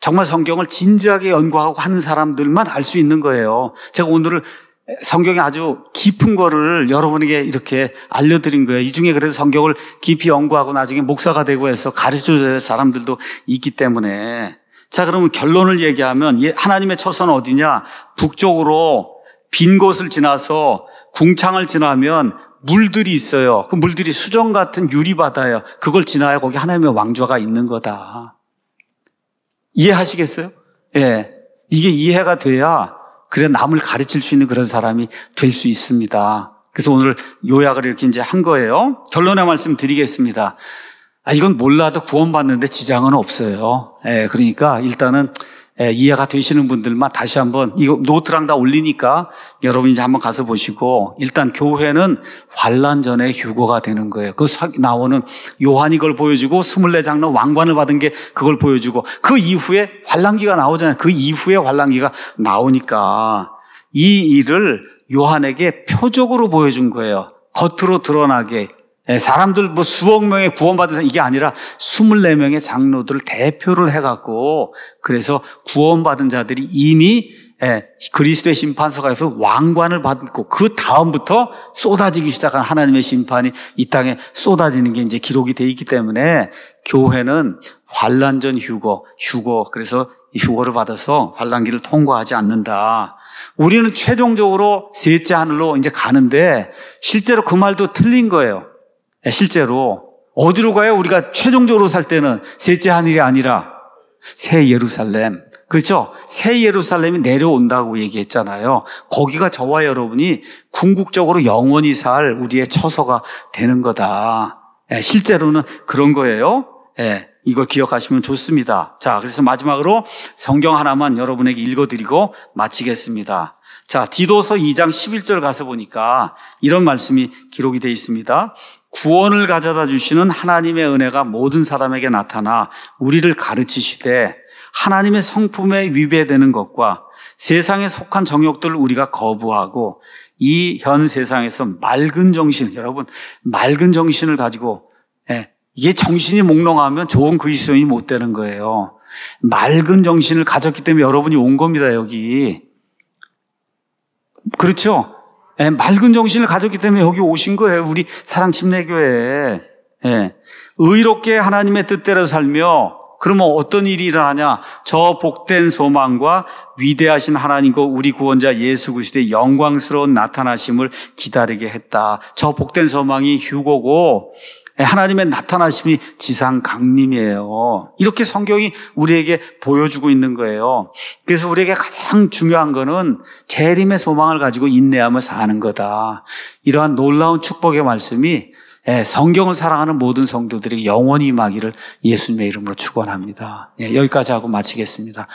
정말 성경을 진지하게 연구하고 하는 사람들만 알 수 있는 거예요 제가 오늘을 성경이 아주 깊은 거를 여러분에게 이렇게 알려드린 거예요. 이 중에 그래도 성경을 깊이 연구하고 나중에 목사가 되고 해서 가르쳐 줄 사람들도 있기 때문에. 자, 그러면 결론을 얘기하면 예, 하나님의 초선은 어디냐? 북쪽으로 빈 곳을 지나서 궁창을 지나면 물들이 있어요. 그 물들이 수정 같은 유리바다예요. 그걸 지나야 거기 하나님의 왕좌가 있는 거다. 이해하시겠어요? 예. 이게 이해가 돼야 그래 남을 가르칠 수 있는 그런 사람이 될 수 있습니다. 그래서 오늘 요약을 이렇게 이제 한 거예요. 결론의 말씀 드리겠습니다. 아, 이건 몰라도 구원받는데 지장은 없어요. 예, 그러니까 일단은 예, 이해가 되시는 분들만 다시 한번 이거 노트랑 다 올리니까 여러분 이제 한번 가서 보시고 일단 교회는 환란 전에 휴거가 되는 거예요. 그 나오는 요한이 그걸 보여주고 24장로 왕관을 받은 게 그걸 보여주고 그 이후에 환란기가 나오잖아요. 그 이후에 환란기가 나오니까 이 일을 요한에게 표적으로 보여준 거예요. 겉으로 드러나게 예, 사람들 뭐 수억 명의 구원받은 사람 이게 아니라 24명의 장로들을 대표를 해갖고 그래서 구원받은 자들이 이미 예, 그리스도의 심판서가에서 왕관을 받고 그 다음부터 쏟아지기 시작한 하나님의 심판이 이 땅에 쏟아지는 게 이제 기록이 돼 있기 때문에 교회는 환란 전 휴거, 휴거 그래서 휴거를 받아서 환란기를 통과하지 않는다. 우리는 최종적으로 셋째 하늘로 이제 가는데 실제로 그 말도 틀린 거예요. 예, 실제로 어디로 가요? 우리가 최종적으로 살 때는 셋째 하늘이 아니라 새 예루살렘. 그렇죠? 새 예루살렘이 내려온다고 얘기했잖아요. 거기가 저와 여러분이 궁극적으로 영원히 살 우리의 처소가 되는 거다. 예, 실제로는 그런 거예요. 예, 이걸 기억하시면 좋습니다. 자, 그래서 마지막으로 성경 하나만 여러분에게 읽어드리고 마치겠습니다. 자, 디도서 2장 11절 가서 보니까 이런 말씀이 기록이 되어 있습니다. 구원을 가져다 주시는 하나님의 은혜가 모든 사람에게 나타나 우리를 가르치시되 하나님의 성품에 위배되는 것과 세상에 속한 정욕들을 우리가 거부하고 이 현 세상에서 맑은 정신, 여러분, 맑은 정신을 가지고, 예, 이게 정신이 몽롱하면 좋은 그리스도인이 못 되는 거예요. 맑은 정신을 가졌기 때문에 여러분이 온 겁니다, 여기. 그렇죠? 예, 맑은 정신을 가졌기 때문에 여기 오신 거예요. 우리 사랑 침례교회에. 예, 의롭게 하나님의 뜻대로 살며 그러면 어떤 일이 일어나냐? 저 복된 소망과 위대하신 하나님과 우리 구원자 예수 그리스도의 영광스러운 나타나심을 기다리게 했다. 저 복된 소망이 휴고고 예, 하나님의 나타나심이 지상 강림이에요. 이렇게 성경이 우리에게 보여주고 있는 거예요. 그래서 우리에게 가장 중요한 거는 재림의 소망을 가지고 인내하며 사는 거다. 이러한 놀라운 축복의 말씀이 예, 성경을 사랑하는 모든 성도들에게 영원히 임하기를 예수님의 이름으로 축원합니다. 예, 여기까지 하고 마치겠습니다.